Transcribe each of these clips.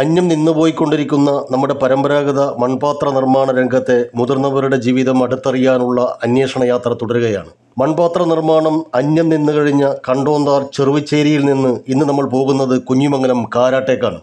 അന്യം നിന്നുപോയിക്കൊണ്ടിരിക്കുന്ന നമ്മുടെ പരമ്പരാഗത മൺപാത്ര നിർമ്മാണ രംഗത്തെ മുതിർന്നവരുടെ ജീവിതം അടുത്തറിയാനുള്ള അന്വേഷണ യാത്ര തുടരുകയാണ് മൺപാത്ര നിർമ്മാണം അന്യം നിന്നുകഴിഞ്ഞ കണ്ടോന്താർ ചെറുവിച്ചേരിയിൽ നിന്ന് ഇന്ന് നമ്മൾ പോകുന്നത് കുഞ്ഞിമംഗലം കാരാട്ടേക്കാണ്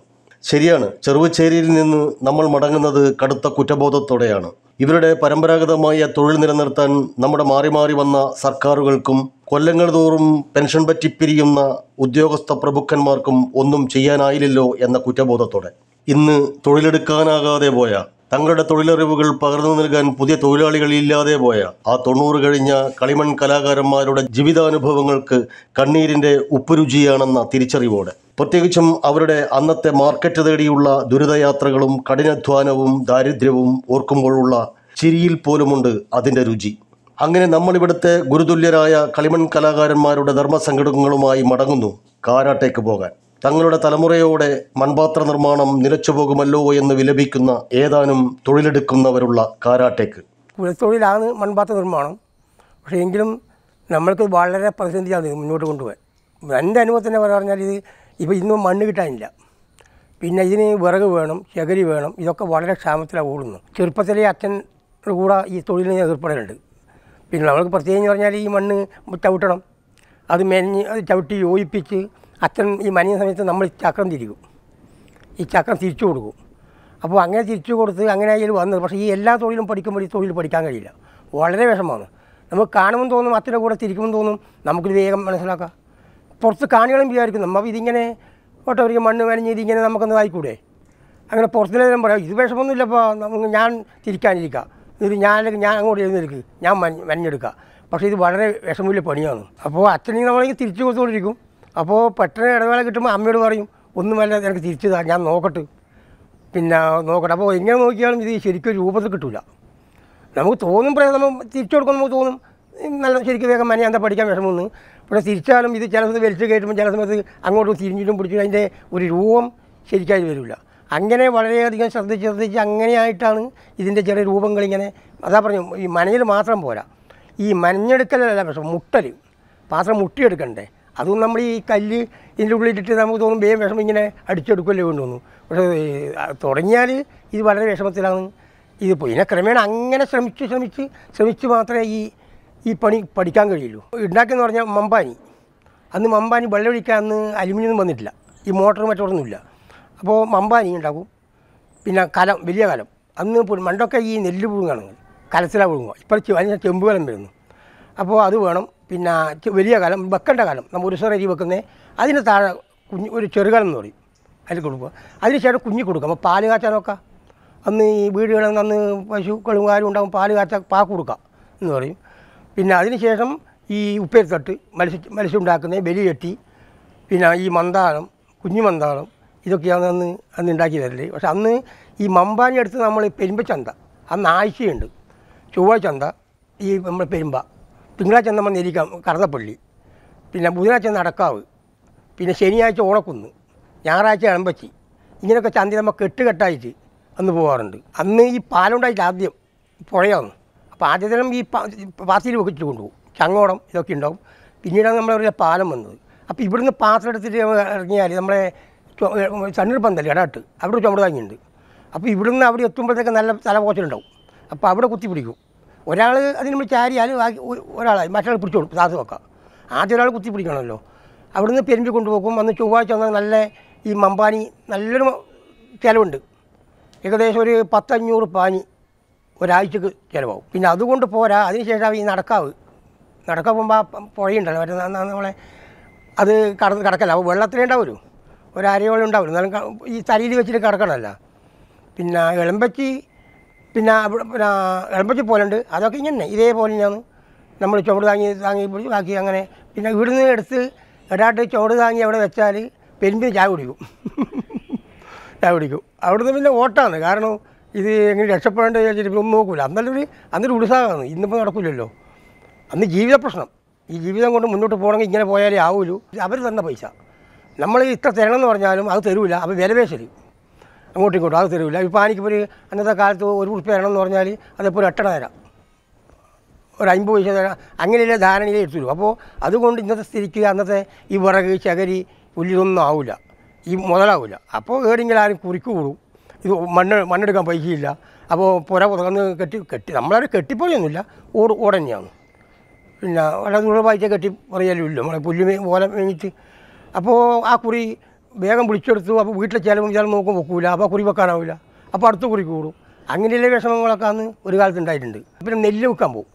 ശരിയാണ് ചെറുവച്ചേരിയിൽ നിന്ന് നമ്മൾ മടങ്ങുന്നത് കടുത്ത കുറ്റബോധത്തോടെയാണ് ഇവരുടെ പരമ്പരാഗതമായ തൊഴിൽ നിലനിർത്താൻ നമ്മുടെ മാറി മാറി വന്ന സർക്കാരുകൾക്കും കൊല്ലങ്ങൾ തോറും പെൻഷൻ പറ്റിപ്പിരിയുന്ന ഉദ്യോഗസ്ഥ പ്രഭുക്കന്മാർക്കും ഒന്നും ചെയ്യാനായില്ലല്ലോ എന്ന കുറ്റബോധത്തോടെ ഇന്ന് തൊഴിലെടുക്കാനാകാതെ പോയ തങ്ങളുടെ തൊഴിലറിവുകൾ പകർന്നു നൽകാൻ പുതിയ തൊഴിലാളികളില്ലാതെ പോയ ആ തൊണ്ണൂറ് കഴിഞ്ഞ കളിമൺ കലാകാരന്മാരുടെ ജീവിതാനുഭവങ്ങൾക്ക് കണ്ണീരിൻ്റെ ഉപ്പുരുചിയാണെന്ന തിരിച്ചറിവോടെ പ്രത്യേകിച്ചും അവരുടെ അന്നത്തെ മാർക്കറ്റ് തേടിയുള്ള ദുരിതയാത്രകളും കഠിനാധ്വാനവും ദാരിദ്ര്യവും ഓർക്കുമ്പോഴുള്ള ചിരിയിൽ പോലുമുണ്ട് അതിൻ്റെ രുചി അങ്ങനെ നമ്മളിവിടുത്തെ ഗുരുതുല്യരായ കളിമൺ കലാകാരന്മാരുടെ ധർമ്മസംഘടനകളുമായി മടങ്ങുന്നു കാരാട്ടേക്ക് പോകാൻ തങ്ങളുടെ തലമുറയോടെ മൺപാത്ര നിർമ്മാണം നിലച്ചുപോകുമല്ലോ എന്ന് വിലപിക്കുന്ന ഏതാനും തൊഴിലെടുക്കുന്നവരുള്ള കാരാട്ടേക്ക് തൊഴിലാണ് മൺപാത്ര നിർമ്മാണം പക്ഷേ എങ്കിലും നമ്മൾക്ക് വളരെ പ്രതിസന്ധിയാണ് മുന്നോട്ട് കൊണ്ടുപോകാൻ എൻ്റെ അനുഭവത്തിൻ്റെ പറഞ്ഞാൽ ഇത് ഇപ്പോൾ ഇന്നും മണ്ണ് കിട്ടാനില്ല പിന്നെ ഇതിന് വിറക് വേണം ചകരി വേണം ഇതൊക്കെ വളരെ ക്ഷാമത്തിലാണ് കൂടുന്നു ചെറുപ്പത്തിലെ അച്ഛൻ കൂടെ ഈ തൊഴിലിന് ഏർപ്പെടലുണ്ട് പിന്നെ നമ്മൾക്ക് പ്രത്യേകം പറഞ്ഞാൽ ഈ മണ്ണ് ചവിട്ടണം അത് മെനഞ്ഞ് അത് ചവിട്ടി യോജിപ്പിച്ച് അച്ഛൻ ഈ മനിയ സമയത്ത് നമ്മൾ ഈ ചക്രം തിരികും ഈ ചക്രം തിരിച്ചു കൊടുക്കും അപ്പോൾ അങ്ങനെ തിരിച്ചു കൊടുത്ത് അങ്ങനെ അതിൽ വന്നത് പക്ഷേ ഈ എല്ലാ തൊഴിലും പഠിക്കുമ്പോൾ ഈ തൊഴിൽ പഠിക്കാൻ കഴിയില്ല വളരെ വിഷമമാണ് നമുക്ക് കാണുമെന്ന് തോന്നും അച്ഛൻ്റെ കൂടെ തിരിക്കുമെന്ന് തോന്നും നമുക്കിത് വേഗം മനസ്സിലാക്കാം പുറത്ത് കാണികളും വിചാരിക്കും നമ്മൾ ഇതിങ്ങനെ ഓട്ടോവരിക്ക് മണ്ണ് വലിഞ്ഞ് ഇതിങ്ങനെ നമുക്കൊന്ന് ആയിക്കൂടെ അങ്ങനെ പുറത്തുനിന്നും പറയാം ഇത് വിഷമമൊന്നുമില്ലപ്പോൾ ഞാൻ തിരിക്കാനിരിക്കാം ഇത് ഞാൻ ഞാൻ അങ്ങോട്ട് എഴുന്നേൽക്ക് ഞാൻ മഞ്ഞെടുക്കുക പക്ഷേ ഇത് വളരെ വിഷമമില്ല പണിയാണ് അപ്പോൾ അച്ഛനെങ്കിൽ നമ്മളെങ്കിൽ തിരിച്ചു കൊടുത്തുകൊണ്ടിരിക്കും അപ്പോൾ പെട്ടെന്ന് ഇടവേള കിട്ടുമ്പോൾ അമ്മയോട് പറയും ഒന്നുമല്ല എനിക്ക് തിരിച്ചു താ ഞാൻ നോക്കട്ടെ പിന്നെ നോക്കട്ടെ അപ്പോൾ എങ്ങനെ നോക്കിയാലും ഇത് ശരിക്കും രൂപത്തിൽ കിട്ടില്ല നമുക്ക് തോന്നും പ്രേതം നമ്മൾ തിരിച്ചു കൊടുക്കുമ്പോൾ നമുക്ക് തോന്നും നല്ല ശരിക്കും വേഗം മനി എന്താ പഠിക്കാൻ വിഷമമെന്ന് പക്ഷെ തിരിച്ചാലും ഇത് ചില സമയത്ത് വലിച്ചു കയറ്റുമ്പോൾ ചില സമയത്ത് അങ്ങോട്ട് തിരിഞ്ഞിട്ടും പിടിച്ചു അതിൻ്റെ ഒരു രൂപം ശരിക്കായി വരില്ല അങ്ങനെ വളരെയധികം ശ്രദ്ധിച്ച് ശ്രദ്ധിച്ച് അങ്ങനെയായിട്ടാണ് ഇതിൻ്റെ ചില രൂപങ്ങളിങ്ങനെ അതാ പറഞ്ഞു ഈ മനയിൽ മാത്രം പോരാ ഈ മഞ്ഞെടുക്കലല്ല പക്ഷെ മുട്ടൽ പാത്രം മുട്ടിയെടുക്കണ്ടേ അതും നമ്മൾ ഈ കല്ല് ഇതിൻ്റെ ഉള്ളിലിട്ട് നമുക്ക് തോന്നും വേഗം വിഷമം ഇങ്ങനെ എന്ന് കൊണ്ടുവന്നു പക്ഷേ തുടങ്ങിയാൽ ഇത് വളരെ വിഷമത്തിലാണ് ഇത് പിന്നെ ക്രമേണ അങ്ങനെ ശ്രമിച്ച് ശ്രമിച്ച് ശ്രമിച്ച് മാത്രമേ ഈ ഈ പണി പഠിക്കാൻ കഴിയുള്ളൂ ഉണ്ടാക്കിയെന്ന് പറഞ്ഞാൽ മമ്പാനി അന്ന് മമ്പാനി വെള്ളമൊഴിക്കാൻ അന്ന് അലുമിനിയം വന്നിട്ടില്ല ഈ മോട്ടർ മറ്റൊന്നുമില്ല അപ്പോൾ മമ്പാനി ഉണ്ടാക്കും പിന്നെ കലം വലിയ കലം അന്ന് മണ്ടൊക്കെ ഈ നെല്ല് പുഴുങ്ങാണ് കലത്തിലാണ് പുഴുങ്ങുക ഇപ്പോൾ അതിന് ചെമ്പ് കലം വരുന്നു അപ്പോൾ അത് വേണം പിന്നെ വലിയ കാലം വെക്കേണ്ട കാലം നമ്മൾ ഒരു സോറി വെക്കുന്നത് അതിന് താഴെ കുഞ്ഞ് ഒരു ചെറുകാലം എന്ന് പറയും അതിൽ കൊടുക്കുക ശേഷം കുഞ്ഞ് കൊടുക്കുക അപ്പോൾ പാല് നോക്കാം അന്ന് ഈ വീടുകളിൽ അന്ന് പശുക്കളും കാര്യം ഉണ്ടാകും പാല് കാച്ച പാക്ക് കൊടുക്കാം എന്ന് പറയും പിന്നെ ശേഷം ഈ ഉപ്പേരിത്തട്ട് മത്സ്യ മത്സ്യം ഉണ്ടാക്കുന്ന കെട്ടി പിന്നെ ഈ മന്താളം കുഞ്ഞു മന്താളം ഇതൊക്കെയാണ് അന്ന് അന്ന് ഉണ്ടാക്കി തരല് പക്ഷെ അന്ന് ഈ മമ്പാനി എടുത്ത് നമ്മൾ പെരുമ്പ ചന്ത അന്ന് ആഴ്ചയുണ്ട് ചൊവ്വാഴ്ച ചന്ത ഈ നമ്മുടെ പെരുമ്പ തിങ്കളാഴ്ച നമ്മൾ നെരിക്കാം കറുതപ്പള്ളി പിന്നെ ബുധനാഴ്ച നടക്കാവ് പിന്നെ ശനിയാഴ്ച ഓണക്കുന്ന് ഞായറാഴ്ച എളമ്പച്ചി ഇങ്ങനെയൊക്കെ ചന്തി നമ്മൾ കെട്ടുകെട്ടായിട്ട് അന്ന് പോകാറുണ്ട് അന്ന് ഈ പാലുണ്ടായിട്ട് ആദ്യം പുഴയാണ് അപ്പോൾ ആദ്യതരം ഈ പാത്തിൽ വെച്ചിട്ട് കൊണ്ടുപോകും ചങ്ങോടം ഇതൊക്കെ ഉണ്ടാവും പിന്നീടാണ് നമ്മളെ പാലം വന്നത് അപ്പോൾ ഇവിടുന്ന് പാത്രം എടുത്തിട്ട് ഇറങ്ങിയാൽ നമ്മളെ ചണ്ണീർ പന്തല്ലേ ഇടാട്ട് അവിടെ ചുമട് താങ്ങിയുണ്ട് അപ്പോൾ ഇവിടുന്ന് അവിടെ എത്തുമ്പോഴത്തേക്ക് നല്ല തലപോച്ചലുണ്ടാവും അപ്പോൾ അവിടെ കുത്തി പിടിക്കും ഒരാൾ അതിന് നമ്മൾ ചാരിയാൽ ബാക്കി ഒരാളായി മറ്റൊരാൾ പിടിച്ചോളും സാധു വെക്കാം ആദ്യം ഒരാൾ കുത്തി പിടിക്കണമല്ലോ അവിടുന്ന് പെരുമ്പി കൊണ്ടുപോകും അന്ന് ചൊവ്വാഴ്ച വന്നാൽ നല്ല ഈ മമ്പാനി നല്ലൊരു ചിലവുണ്ട് ഏകദേശം ഒരു പത്തഞ്ഞൂറ് പാനി ഒരാഴ്ചക്ക് ചിലവാകും പിന്നെ അതുകൊണ്ട് പോരാ അതിനുശേഷം ഈ നടക്കാവ് നടക്ക പോകുമ്പോൾ ആ പുഴയുണ്ടല്ലോ മറ്റേ നമ്മളെ അത് കടന്ന് കിടക്കല്ല അപ്പോൾ വെള്ളത്തിലേ ഉണ്ടാവുമല്ലോ ഒരു അരയോളം ഉണ്ടാവില്ല എന്നാലും ഈ തലയിൽ വെച്ചിട്ട് കിടക്കണമല്ല പിന്നെ എളമ്പച്ചി പിന്നെ അവിടെ പിന്നെ പോലുണ്ട് അതൊക്കെ ഇങ്ങനെ ഇതേപോലെ തന്നെയാണ് നമ്മൾ ചുവട് താങ്ങി താങ്ങി പിടിച്ച് ബാക്കി അങ്ങനെ പിന്നെ നിന്ന് എടുത്ത് ഒരാട്ട് ചുവട് താങ്ങി അവിടെ വെച്ചാൽ പെരുമ്പി ചായ കുടിക്കും ചായ കുടിക്കും അവിടുന്ന് പിന്നെ ഓട്ടാണ് കാരണം ഇത് എങ്ങനെ രക്ഷപ്പെടേണ്ടത് ചോദിച്ചിട്ട് ഒന്നും നോക്കില്ല അന്നല്ലൊരു അന്നൊരു ഉത്സാഹമാണ് ഇന്നിപ്പോൾ നടക്കില്ലല്ലോ അന്ന് ജീവിത പ്രശ്നം ഈ ജീവിതം കൊണ്ട് മുന്നോട്ട് പോകണമെങ്കിൽ ഇങ്ങനെ പോയാലേ ആവുള്ളൂ അവർ തന്ന പൈസ നമ്മൾ ഇത്ര തരണം എന്ന് പറഞ്ഞാലും അത് തരൂല അപ്പോൾ വിലപേശലും അങ്ങോട്ടും ഇങ്ങോട്ടും അത് തരില്ല ഇപ്പോൾ എനിക്കിപ്പോൾ ഒരു അന്നത്തെ കാലത്ത് ഒരു ഉറുപ്പ് എന്ന് പറഞ്ഞാൽ അതിപ്പോൾ ഒരു എട്ടണ തരാം ഒരു അമ്പത് പൈസ തരാം അങ്ങനെയല്ലേ ധാരണയിലേ എടുത്തുള്ളൂ അപ്പോൾ അതുകൊണ്ട് ഇന്നത്തെ സ്ഥിതിക്ക് അന്നത്തെ ഈ വിറക് ചകരി പുല്ലിതൊന്നും ആവില്ല ഈ മുതലാവില്ല അപ്പോൾ ഏടെങ്കിലും ആരും കുറിക്ക് കൂടും ഇത് മണ്ണ് മണ്ണെടുക്കാൻ പൈസയില്ല അപ്പോൾ പുര പുറന്ന് കെട്ടി കെട്ടി നമ്മളൊരു കെട്ടിപ്പോയൊന്നുമില്ല ഓട് ഓടന്നെയാണ് പിന്നെ വളരെ ദൂരമായിട്ട് കെട്ടി പറയലും ഇല്ല നമ്മളെ പുല്ല് ഓല മേങ്ങിച്ച് അപ്പോൾ ആ കുറി വേഗം വിളിച്ചെടുത്തു അപ്പോൾ വീട്ടിൽ ചിലവും ചിലവ് നോക്കും വെക്കൂല അപ്പോൾ കുറി വെക്കാനാവില്ല അപ്പോൾ അടുത്ത കുറി കൂടും അങ്ങനെയുള്ള വിഷമങ്ങളൊക്കെ അന്ന് ഒരു കാലത്ത് ഉണ്ടായിട്ടുണ്ട് പിന്നെ നെല്ല് വെക്കാൻ പോകും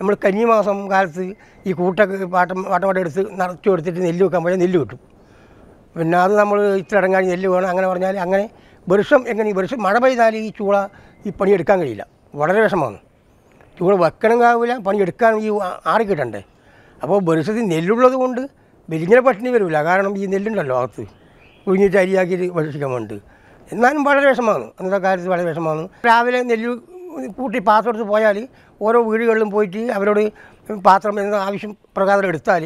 നമ്മൾ കന്നിമാസം കാലത്ത് ഈ കൂട്ടൊക്കെ പാട്ടം പാട്ടം എടുത്ത് നിറച്ചു കൊടുത്തിട്ട് നെല്ല് വെക്കാൻ പോയാൽ നെല്ല് കിട്ടും പിന്നെ അത് നമ്മൾ ഇത്ര ഇടങ്ങാടി നെല്ല് വേണം അങ്ങനെ പറഞ്ഞാൽ അങ്ങനെ വർഷം എങ്ങനെ ഈ വർഷം മഴ പെയ്താൽ ഈ ചൂള ഈ പണിയെടുക്കാൻ കഴിയില്ല വളരെ വിഷമമാണ് ചൂള വെക്കണം പണി പണിയെടുക്കാൻ ഈ ആറി കിട്ടണ്ടേ അപ്പോൾ വർഷത്തിൽ നെല്ലുള്ളത് കൊണ്ട് വലിയ പട്ടിണി വരില്ല കാരണം ഈ നെല്ലുണ്ടല്ലോ അകത്ത് കുഞ്ഞിട്ട് അരിയാക്കിയിട്ട് ഭക്ഷിക്കാമുണ്ട് എന്നാലും വളരെ വിഷമമാണ് അന്നത്തെ കാര്യത്തിൽ വളരെ വിഷമമാണ് രാവിലെ നെല്ല് കൂട്ടി പാത്രം എടുത്ത് പോയാൽ ഓരോ വീടുകളിലും പോയിട്ട് അവരോട് പാത്രം എന്ന ആവശ്യം പ്രകാരം എടുത്താൽ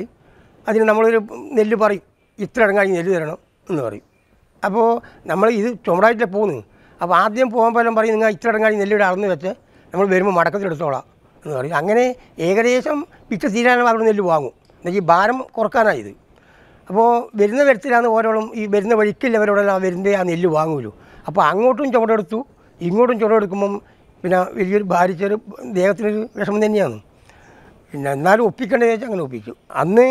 അതിന് നമ്മളൊരു നെല്ല് പറയും ഇത്ര അടങ്ങാൻ നെല്ല് തരണം എന്ന് പറയും അപ്പോൾ നമ്മൾ ഇത് ചുമടായിട്ടേ പോകുന്നു അപ്പോൾ ആദ്യം പോകുമ്പോഴെല്ലാം പറയും നിങ്ങൾ ഇത്ര നെല്ല് നെല്ലിവിടെ അളന്ന് വെച്ച് നമ്മൾ വരുമ്പോൾ മടക്കത്തിലെടുത്തോളാം എന്ന് പറയും അങ്ങനെ ഏകദേശം പിറ്റ തീരാനും അവിടെ നെല്ല് വാങ്ങും ഈ ഭാരം കുറക്കാനാണ് അപ്പോൾ വരുന്ന തരത്തിലാണ് ഓരോളം ഈ വരുന്ന വഴിക്കില്ലവരോടെല്ലാം വരുന്നത് ആ നെല്ല് വാങ്ങുമല്ലോ അപ്പോൾ അങ്ങോട്ടും ചുവടെടുത്തു ഇങ്ങോട്ടും ചുവടെടുക്കുമ്പം പിന്നെ വലിയൊരു ഭാരിച്ചൊരു ദേഹത്തിനൊരു വിഷമം തന്നെയാണ് പിന്നെ എന്നാലും ഒപ്പിക്കേണ്ടത് വെച്ചാൽ അങ്ങനെ ഒപ്പിച്ചു അന്ന്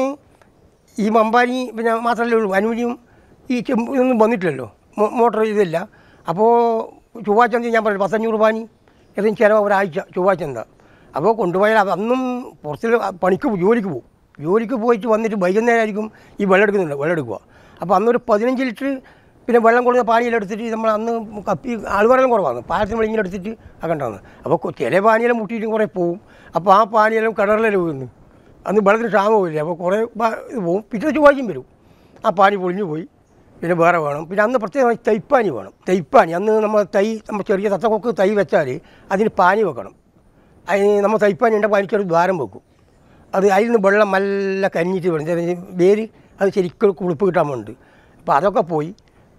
ഈ മമ്പാനി പിന്നെ മാത്രമല്ലേ ഉള്ളൂ അനുമതിയും ഈ ചെമ്പ് ഇതൊന്നും വന്നിട്ടില്ലല്ലോ മോട്ടോർ ഇതല്ല അപ്പോൾ ചൊവ്വാഴ്ച ഞാൻ പറഞ്ഞു പത്തഞ്ഞൂറ് പാനി ഏതെങ്കിലും ചിലവ് ഒരാഴ്ച ചൊവ്വാഴ്ച എന്താ അപ്പോൾ കൊണ്ടുപോയാൽ അന്നും പുറത്തിൽ പണിക്ക് പോകും ജോലിക്ക് പോകും ജോലിക്ക് പോയിട്ട് വന്നിട്ട് വൈകുന്നേരമായിരിക്കും ഈ വെള്ളം എടുക്കുന്നുണ്ട് വെള്ളം എടുക്കുക അപ്പോൾ അന്നൊരു പതിനഞ്ച് ലിറ്റർ പിന്നെ വെള്ളം കൊടുക്കുന്ന പാനിയിലെടുത്തിട്ട് നമ്മൾ അന്ന് കപ്പി ആൾക്കാരെല്ലാം കുറവാണ് പാലത്തിന് വെള്ളം ഇങ്ങനെ എടുത്തിട്ട് ആക്കണ്ടാന്ന് അപ്പോൾ ചില പാനിയെല്ലാം മുട്ടിയിട്ട് കുറേ പോവും അപ്പോൾ ആ പാനിയെല്ലാം കിണറിലെ വീഴുന്നു അന്ന് വെള്ളത്തിന് ക്ഷാമം പോയില്ല അപ്പോൾ കുറേ ഇത് പോവും പിറ്റേ ചൊവ്വാഴ്ചയും വരും ആ പാനി പൊളിഞ്ഞു പോയി പിന്നെ വേറെ വേണം പിന്നെ അന്ന് പ്രത്യേകമായി തൈപ്പാനി വേണം തൈപ്പാനി അന്ന് നമ്മൾ തൈ നമ്മൾ ചെറിയ തത്തക്കൊക്കെ തൈ വെച്ചാൽ അതിന് പാനി വെക്കണം അതിന് നമ്മൾ തൈപ്പാനി ഉണ്ടെങ്കിൽ പാനിക്കൊരു ദ്വാരം വെക്കും അത് അതിൽ നിന്ന് വെള്ളം നല്ല കഞ്ഞിട്ട് വേണം വേര് അത് ശരിക്കും കുളിപ്പ് കിട്ടാൻ വേണ്ടി അപ്പോൾ അതൊക്കെ പോയി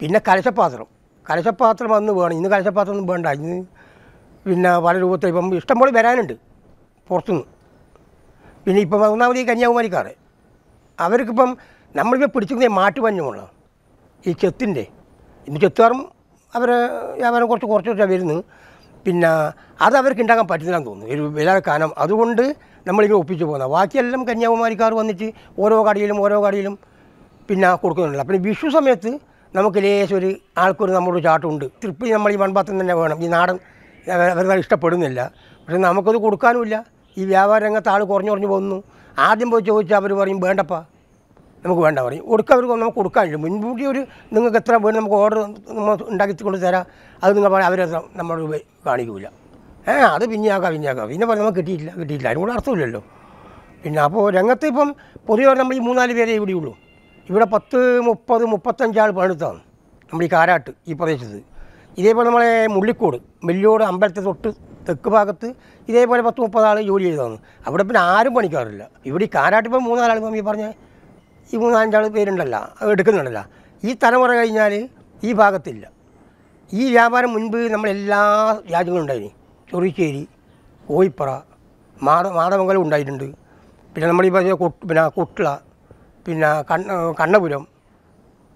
പിന്നെ കലശപാത്രം കലശപാത്രം അന്ന് വേണം ഇന്ന് കലശപാത്രം ഒന്നും വേണ്ട ഇന്ന് പിന്നെ പല രൂപത്തിൽ ഇപ്പം ഇഷ്ടംപോലെ വരാനുണ്ട് പുറത്തുനിന്ന് പിന്നെ ഇപ്പം ഒന്നാമത് ഈ കന്യാകുമാരിക്കാർ അവർക്കിപ്പം നമ്മളിപ്പോൾ പിടിച്ചിരുന്ന മാട്ടുപഞ്ഞുമുള്ള ഈ ചെത്തിൻ്റെ ഇന്ന് ചെത്തുകാരും അവരെ വ്യാപാരം കുറച്ച് കുറച്ച് കുറച്ചാണ് വരുന്നത് പിന്നെ അത് അവർക്ക് ഉണ്ടാക്കാൻ പറ്റുന്നില്ലെന്ന് തോന്നുന്നു ഒരു വില കാരണം അതുകൊണ്ട് നമ്മളിങ്ങനെ ഒപ്പിച്ചു പോകുന്നത് ബാക്കിയെല്ലാം കന്യാകുമാരിക്കാർ വന്നിട്ട് ഓരോ കടയിലും ഓരോ കടയിലും പിന്നെ കൊടുക്കുന്നുണ്ടല്ലോ പിന്നെ വിഷു സമയത്ത് നമുക്ക് ലേശം ഒരു ആൾക്കൊരു നമ്മളൊരു ചാട്ടുണ്ട് തൃപ്തി നമ്മൾ ഈ മൺപാത്രം തന്നെ വേണം ഈ നാടൻ അവരത് ഇഷ്ടപ്പെടുന്നില്ല പക്ഷെ നമുക്കത് കൊടുക്കാനുമില്ല ഈ വ്യാപാര രംഗത്ത് ആൾ കുറഞ്ഞു കുറഞ്ഞു പോകുന്നു ആദ്യം പോയി ചോദിച്ചാൽ അവർ പറയും വേണ്ടപ്പാ നമുക്ക് വേണ്ട പറയും അവർക്ക് നമുക്ക് കഴിയും മുൻകൂട്ടി ഒരു നിങ്ങൾക്ക് എത്ര വേണം നമുക്ക് ഓർഡർ നമ്മൾ ഉണ്ടാക്കി കൊണ്ട് തരാം അത് നിങ്ങൾ പറയാം അവരെ നമ്മളോട് കാണിക്കില്ല ഏ അത് പിന്നെയാക്കാം പിന്നെയാക്കാം പിന്നെ പറഞ്ഞാൽ നമുക്ക് കിട്ടിയില്ല കിട്ടിയില്ല അതിനും കൂടെ അർത്ഥമില്ലല്ലോ പിന്നെ അപ്പോൾ രംഗത്ത് ഇപ്പം പൊതുവെ നമ്മൾ ഈ മൂന്നാല് പേരേ ഉള്ളൂ ഇവിടെ പത്ത് മുപ്പത് മുപ്പത്തഞ്ചാൾ പണിതാണ് നമ്മൾ ഈ കാരാട്ട് ഈ പ്രദേശത്ത് ഇതേപോലെ നമ്മളെ മുള്ളിക്കോട് മെല്ലിയോട് അമ്പലത്തെ തൊട്ട് തെക്ക് ഭാഗത്ത് ഇതേപോലെ പത്ത് ആൾ ജോലി ചെയ്തതാണ് അവിടെ പിന്നെ ആരും പണിക്കാറില്ല ഇവിടെ ഈ കാരാട്ട് ഇപ്പം മൂന്നാലാൾ ഇപ്പം ഈ പറഞ്ഞ ഈ മൂന്നാലഞ്ചാൾ പേരുണ്ടല്ലോ എടുക്കുന്നുണ്ടല്ലോ ഈ തലമുറ കഴിഞ്ഞാൽ ഈ ഭാഗത്തില്ല ഈ വ്യാപാരം മുൻപ് നമ്മളെല്ലാ ഉണ്ടായിരുന്നു ചൊറിച്ചേരി കോയിപ്പറ മാട മാടമംഗലം ഉണ്ടായിട്ടുണ്ട് പിന്നെ നമ്മൾ ഈ പറഞ്ഞ പിന്നെ കുട്ടള പിന്നെ കണ്ണ കണ്ണപുരം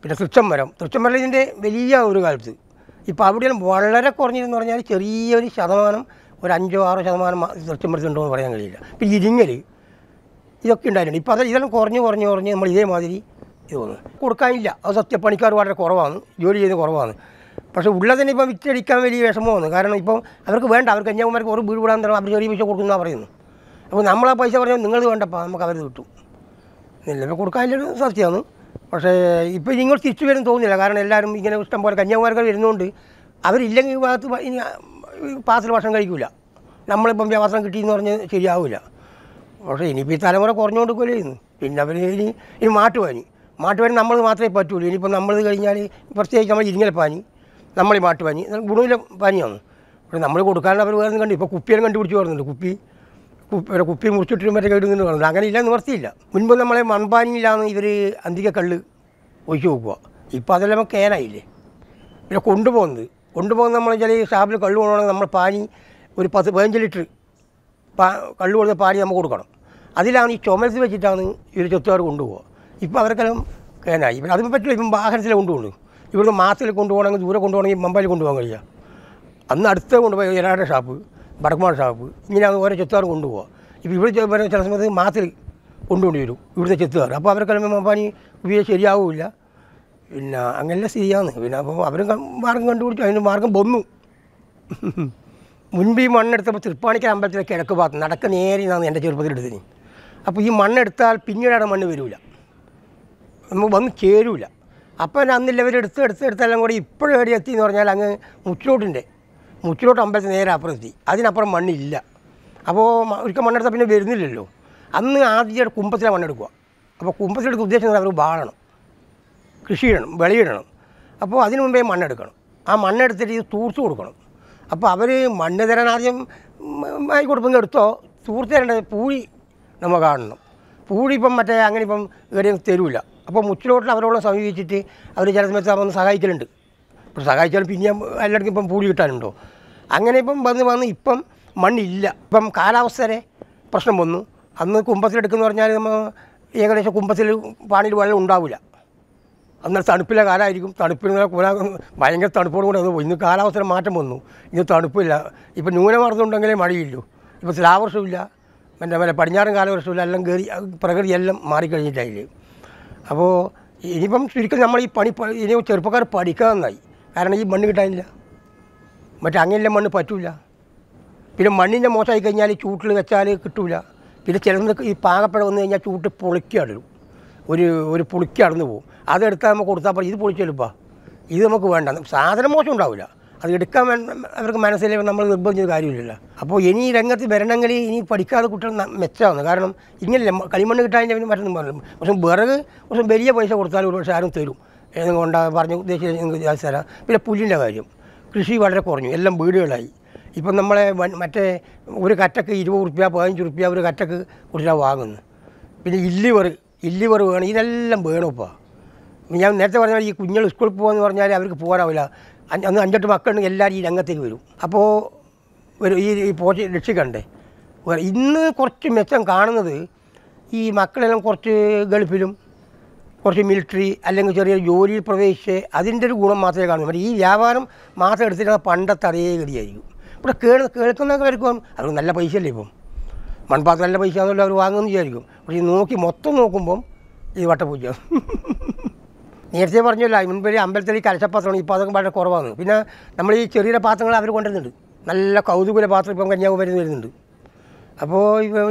പിന്നെ തൃച്ചംബരം തൃച്ചംബരം ഇതിൻ്റെ വലിയ ഒരു കാലത്ത് ഇപ്പോൾ അവിടെയെല്ലാം വളരെ കുറഞ്ഞതെന്ന് പറഞ്ഞാൽ ചെറിയൊരു ശതമാനം ഒരു അഞ്ചോ ആറോ ശതമാനം തൃച്ചംബരത്തുണ്ടോ എന്ന് പറയാൻ കഴിയില്ല പിന്നെ ഇരിങ്ങൽ ഇതൊക്കെ ഉണ്ടായിട്ടുണ്ട് ഇപ്പോൾ അത് ഇതെല്ലാം കുറഞ്ഞ് കുറഞ്ഞ് കുറഞ്ഞ് നമ്മൾ ഇതേമാതിരി ഇത് തോന്നുന്നു കൊടുക്കാനില്ല അത് സത്യപ്പണിക്കാർ വളരെ കുറവാണ് ജോലി ചെയ്ത് കുറവാണ് പക്ഷേ ഉള്ളതിനെ ഇപ്പം വിറ്റടിക്കാൻ വലിയ വിഷമമാണ് കാരണം ഇപ്പം അവർക്ക് വേണ്ട അവർ കന്യാകുമാരിക്ക് ഒരു വീട് വിടാൻ തരണം അവർ ചെറിയ പൈസ കൊടുക്കുന്ന പറയുന്നു അപ്പോൾ നമ്മളാ പൈസ പറഞ്ഞാൽ നിങ്ങൾ വേണ്ടപ്പോൾ നമുക്ക് അവർ കിട്ടും നിലവിൽ കൊടുക്കാനില്ലൊരു സത്യമാണ് പക്ഷേ ഇപ്പോൾ നിങ്ങൾ തിരിച്ചു വരും തോന്നുന്നില്ല കാരണം എല്ലാവരും ഇങ്ങനെ ഇഷ്ടം പോലെ കന്യാകുമാർക്ക് വരുന്നതുകൊണ്ട് അവരില്ലെങ്കിൽ ഈ ഭാഗത്ത് ഇനി പാത്രം ഭക്ഷണം കഴിക്കില്ല നമ്മളിപ്പം ഭക്ഷണം കിട്ടിയെന്ന് പറഞ്ഞ് ശരിയാവില്ല പക്ഷേ ഇനിയിപ്പോൾ ഈ തലമുറ കുറഞ്ഞുകൊണ്ട് കൊല്ലായിരുന്നു പിന്നെ അവർ ഇനി ഇനി മാട്ടുപാനി മാട്ടുപാനി നമ്മൾ മാത്രമേ പറ്റുള്ളൂ ഇനിയിപ്പം നമ്മൾ കഴിഞ്ഞാൽ പ്രത്യേകിച്ച് നമ്മൾ പാനി നമ്മൾ ഈ പനി ഗുണമില്ല വന്നു പക്ഷേ നമ്മൾ കൊടുക്കാനുള്ള അവർ വേറെ കണ്ടു ഇപ്പോൾ കുപ്പിയെല്ലാം കണ്ടുപിടിച്ച് വരുന്നുണ്ട് കുപ്പി കുപ്പി കുപ്പി മുറിച്ചിട്ട് മറ്റേ കേട്ടു നിന്ന് പറഞ്ഞത് അങ്ങനെ ഇല്ല നിവർത്തിയില്ല മുൻപ് നമ്മളെ മൺപാനിയിലാണ് ഇവർ അന്തിക കള്ള് ഒഴിച്ചു നോക്കുക ഇപ്പോൾ അതെല്ലാം കേനായില്ലേ പിന്നെ കൊണ്ടുപോകുന്നത് കൊണ്ടുപോകുന്ന നമ്മൾ ചില സ്റ്റാഫിൽ കള്ള് കൊണ്ടുപോകണമെങ്കിൽ നമ്മൾ പാനി ഒരു പത്ത് പതിനഞ്ച് ലിറ്റർ പാ കള്ള് കൊടുത്ത പാനി നമുക്ക് കൊടുക്കണം അതിലാണ് ഈ ചുമരത്ത് വെച്ചിട്ടാണ് ഇവർ ചൊത്തുകാർ കൊണ്ടുപോകുക ഇപ്പോൾ അവരൊക്കെ കേനായി പിന്നെ അതിന് പറ്റില്ല ഇപ്പം വാഹനത്തിലെ കൊണ്ടുപോകുന്നു ഇവർക്ക് മാസത്തിൽ കൊണ്ടുപോകണമെങ്കിൽ ദൂരെ കൊണ്ടുപോകണമെങ്കിൽ മുംബൈയിൽ കൊണ്ടുപോകാൻ കഴിയുക അന്ന് അടുത്ത കൊണ്ടുപോയി ജനാടെ ഷാപ്പ് വടക്കുമാർ ഷാപ്പ് ഇങ്ങനെ ഓരോ ചെത്തുകാർ കൊണ്ടുപോകുക ഇപ്പോൾ ഇവിടെ ചില സമയത്ത് മാസത്തിൽ കൊണ്ടുകൊണ്ട് വരും ഇവിടുത്തെ ചെത്തുകാർ അപ്പോൾ അവർക്കെല്ലാം മമ്പാനി ഉപയോഗിച്ച് ശരിയാവില്ല പിന്നെ അങ്ങനെല്ലാം സ്ഥിതിയാണ് പിന്നെ അപ്പോൾ അവർ മാർഗം കണ്ടുപിടിച്ചു അതിൻ്റെ മാർഗം ബൊന്നു മുൻപ് ഈ മണ്ണെടുത്തപ്പോൾ തൃപ്പാണിക്കൽ അമ്പലത്തിലെ കിഴക്ക് ഭാഗത്ത് നടക്ക നേരെ നിന്നാണ് എൻ്റെ ചെറുപ്പത്തിലെടുത്തിന് അപ്പോൾ ഈ മണ്ണെടുത്താൽ പിന്നീട് അവിടെ മണ്ണ് വരില്ല നമുക്ക് വന്ന് ചേരൂല അപ്പം അന്നില്ല അവർ എടുത്ത് എടുത്ത് എടുത്തെല്ലാം കൂടി ഇപ്പോഴും എവിടെ എത്തി എന്ന് പറഞ്ഞാൽ അങ്ങ് മുച്ചിലോട്ടുണ്ട് മുച്ചിലോട്ട് അമ്പലത്തിൽ നേരെ അപ്പുറം എത്തി അതിനപ്പുറം മണ്ണില്ല അപ്പോൾ ഒരിക്കൽ മണ്ണെടുത്താൽ പിന്നെ വരുന്നില്ലല്ലോ അന്ന് ആദ്യമായിട്ട് കുമ്പത്തിലെ മണ്ണെടുക്കുക അപ്പോൾ കുമ്പത്തിലെടുത്ത് ഉദ്ദേശം അവർ വാഴണം കൃഷി ഇടണം വിളയിടണം അപ്പോൾ അതിനു മുമ്പേ മണ്ണെടുക്കണം ആ മണ്ണെടുത്തിട്ട് തൂർത്ത് കൊടുക്കണം അപ്പോൾ അവർ മണ്ണ് തരാൻ ആദ്യം ആയി കൊടുക്കുന്ന എടുത്തോ തൂർത്ത് തരേണ്ടത് പൂഴി നമ്മൾ കാണണം പൂഴി ഇപ്പം മറ്റേ അങ്ങനെ ഇപ്പം ഇവരെയും തരൂല അപ്പോൾ മുച്ചിലോട്ടിൽ അവരോട് സമീപിച്ചിട്ട് അവർ ചില സമയത്ത് അവർ സഹായിക്കലുണ്ട് ഇപ്പോൾ സഹായിച്ചാലും പിന്നെ എല്ലായിടത്തും ഇപ്പം പൂളി കിട്ടാനുണ്ടോ അങ്ങനെ ഇപ്പം വന്ന് വന്ന് ഇപ്പം മണ്ണില്ല ഇപ്പം കാലാവസ്ഥയുടെ പ്രശ്നം വന്നു അന്ന് കുമ്പത്തിലെടുക്കുന്ന പറഞ്ഞാൽ നമ്മൾ ഏകദേശം കുമ്പത്തിൽ പാണിയിൽ വെള്ളം ഉണ്ടാവില്ല അന്നേരം തണുപ്പിലെ കാലമായിരിക്കും തണുപ്പിന് ഭയങ്കര തണുപ്പോട് കൂടെ അത് ഇന്ന് കാലാവസ്ഥ മാറ്റം വന്നു ഇന്ന് തണുപ്പില്ല ഇപ്പം ന്യൂനമർദ്ദമുണ്ടെങ്കിലേ മഴയില്ലു ഇപ്പം സ്ലാവർഷമില്ല മറ്റേ മറ്റേ പടിഞ്ഞാറൻ കാലവർഷമില്ല എല്ലാം കയറി പ്രകൃതി എല്ലാം മാറിക്കഴിഞ്ഞിട്ടായില്ലേ അപ്പോൾ ഇനിയിപ്പം ശരിക്കും നമ്മൾ ഈ പണി ഇനി ചെറുപ്പക്കാർ പഠിക്കാൻ നന്നായി കാരണം ഈ മണ്ണ് കിട്ടാനില്ല മറ്റേ അങ്ങനെയുള്ള മണ്ണ് പറ്റൂല പിന്നെ മണ്ണിൻ്റെ മോശമായി കഴിഞ്ഞാൽ ചൂട്ടിൽ വെച്ചാൽ കിട്ടൂല പിന്നെ ചിലത് ഈ പാകപ്പഴം വന്നു കഴിഞ്ഞാൽ ചൂട്ട് പൊളിക്കടലും ഒരു ഒരു പുളിക്ക് അടന്നു പോകും അതെടുത്താൽ നമുക്ക് കൊടുത്താൽ പറയും ഇത് പൊളിച്ചെടുപ്പാ ഇത് നമുക്ക് വേണ്ട സാധനം മോശം ഉണ്ടാവില്ല അത് എടുക്കാൻ അവർക്ക് മനസ്സിലേക്ക് നമ്മൾ നിർബന്ധം ചെയ്ത കാര്യമില്ലല്ലോ അപ്പോൾ ഇനി രംഗത്ത് വരണമെങ്കിൽ ഇനി പഠിക്കാതെ കുട്ടികൾ മെച്ചമാണ് കാരണം ഇങ്ങനെയല്ല കളിമണ്ണ് കിട്ടാൻ അവന് മറ്റൊന്നും പറഞ്ഞു പക്ഷെ വിറക് കുറച്ച് വലിയ പൈസ കൊടുത്താൽ ഒരു പക്ഷേ ആരും തരും ഏതെങ്കിലും പറഞ്ഞു ഉദ്ദേശിച്ച് നിങ്ങൾക്ക് തരാം പിന്നെ പുല്ലിൻ്റെ കാര്യം കൃഷി വളരെ കുറഞ്ഞു എല്ലാം വീടുകളായി ഇപ്പം നമ്മളെ മറ്റേ ഒരു കറ്റക്ക് ഇരുപത് റുപ്യ പതിനഞ്ച് റുപ്യ ഒരു കറ്റക്ക് കുട്ടികളാണ് വാങ്ങുന്നു പിന്നെ ഇല്ലിവർ ഇല്ലിവർ വേണം ഇതെല്ലാം വേണം ഇപ്പോൾ ഞാൻ നേരത്തെ പറഞ്ഞാൽ ഈ കുഞ്ഞുങ്ങൾ സ്കൂളിൽ പോകുമെന്ന് പറഞ്ഞാൽ അവർക്ക് പോകാനാവില്ല അന്ന് അഞ്ചെട്ട് മക്കളുണ്ടെങ്കിൽ എല്ലാവരും ഈ രംഗത്തേക്ക് വരും അപ്പോൾ ഒരു ഈ ഈ പോറ്റി രക്ഷിക്കണ്ടേ ഇന്ന് കുറച്ച് മെച്ചം കാണുന്നത് ഈ മക്കളെല്ലാം കുറച്ച് ഗൾഫിലും കുറച്ച് മിലിറ്ററി അല്ലെങ്കിൽ ചെറിയ ജോലി പ്രവേശിച്ച് അതിൻ്റെ ഒരു ഗുണം മാത്രമേ കാണുന്നുള്ളൂ ഈ വ്യാപാരം മാത്രം എടുത്തിട്ട് പണ്ടത്തെ അതേ ഗതിയായിരിക്കും ഇവിടെ കേൾ കേൾക്കുന്നവർക്കും അവർ നല്ല പൈസ അല്ലേ ഇപ്പം മൺപാത്രം നല്ല പൈസ ആണല്ലോ അവർ വാങ്ങുമെന്ന് വിചാരിക്കും പക്ഷേ നോക്കി മൊത്തം നോക്കുമ്പം ഈ വട്ടപൂജ നേരത്തെ പറഞ്ഞല്ല മുൻപേ അമ്പലത്തിൽ ഈ കലശപ്പാത്രമാണ് ഇപ്പോൾ അതൊക്കെ വളരെ കുറവാണ് പിന്നെ നമ്മൾ ഈ ചെറിയ പാത്രങ്ങൾ അവർ കൊണ്ടുവരുന്നുണ്ട് നല്ല കൗതുകുല പാത്രം ഇപ്പം കന്യാകുമാരി വരുന്നുണ്ട് അപ്പോൾ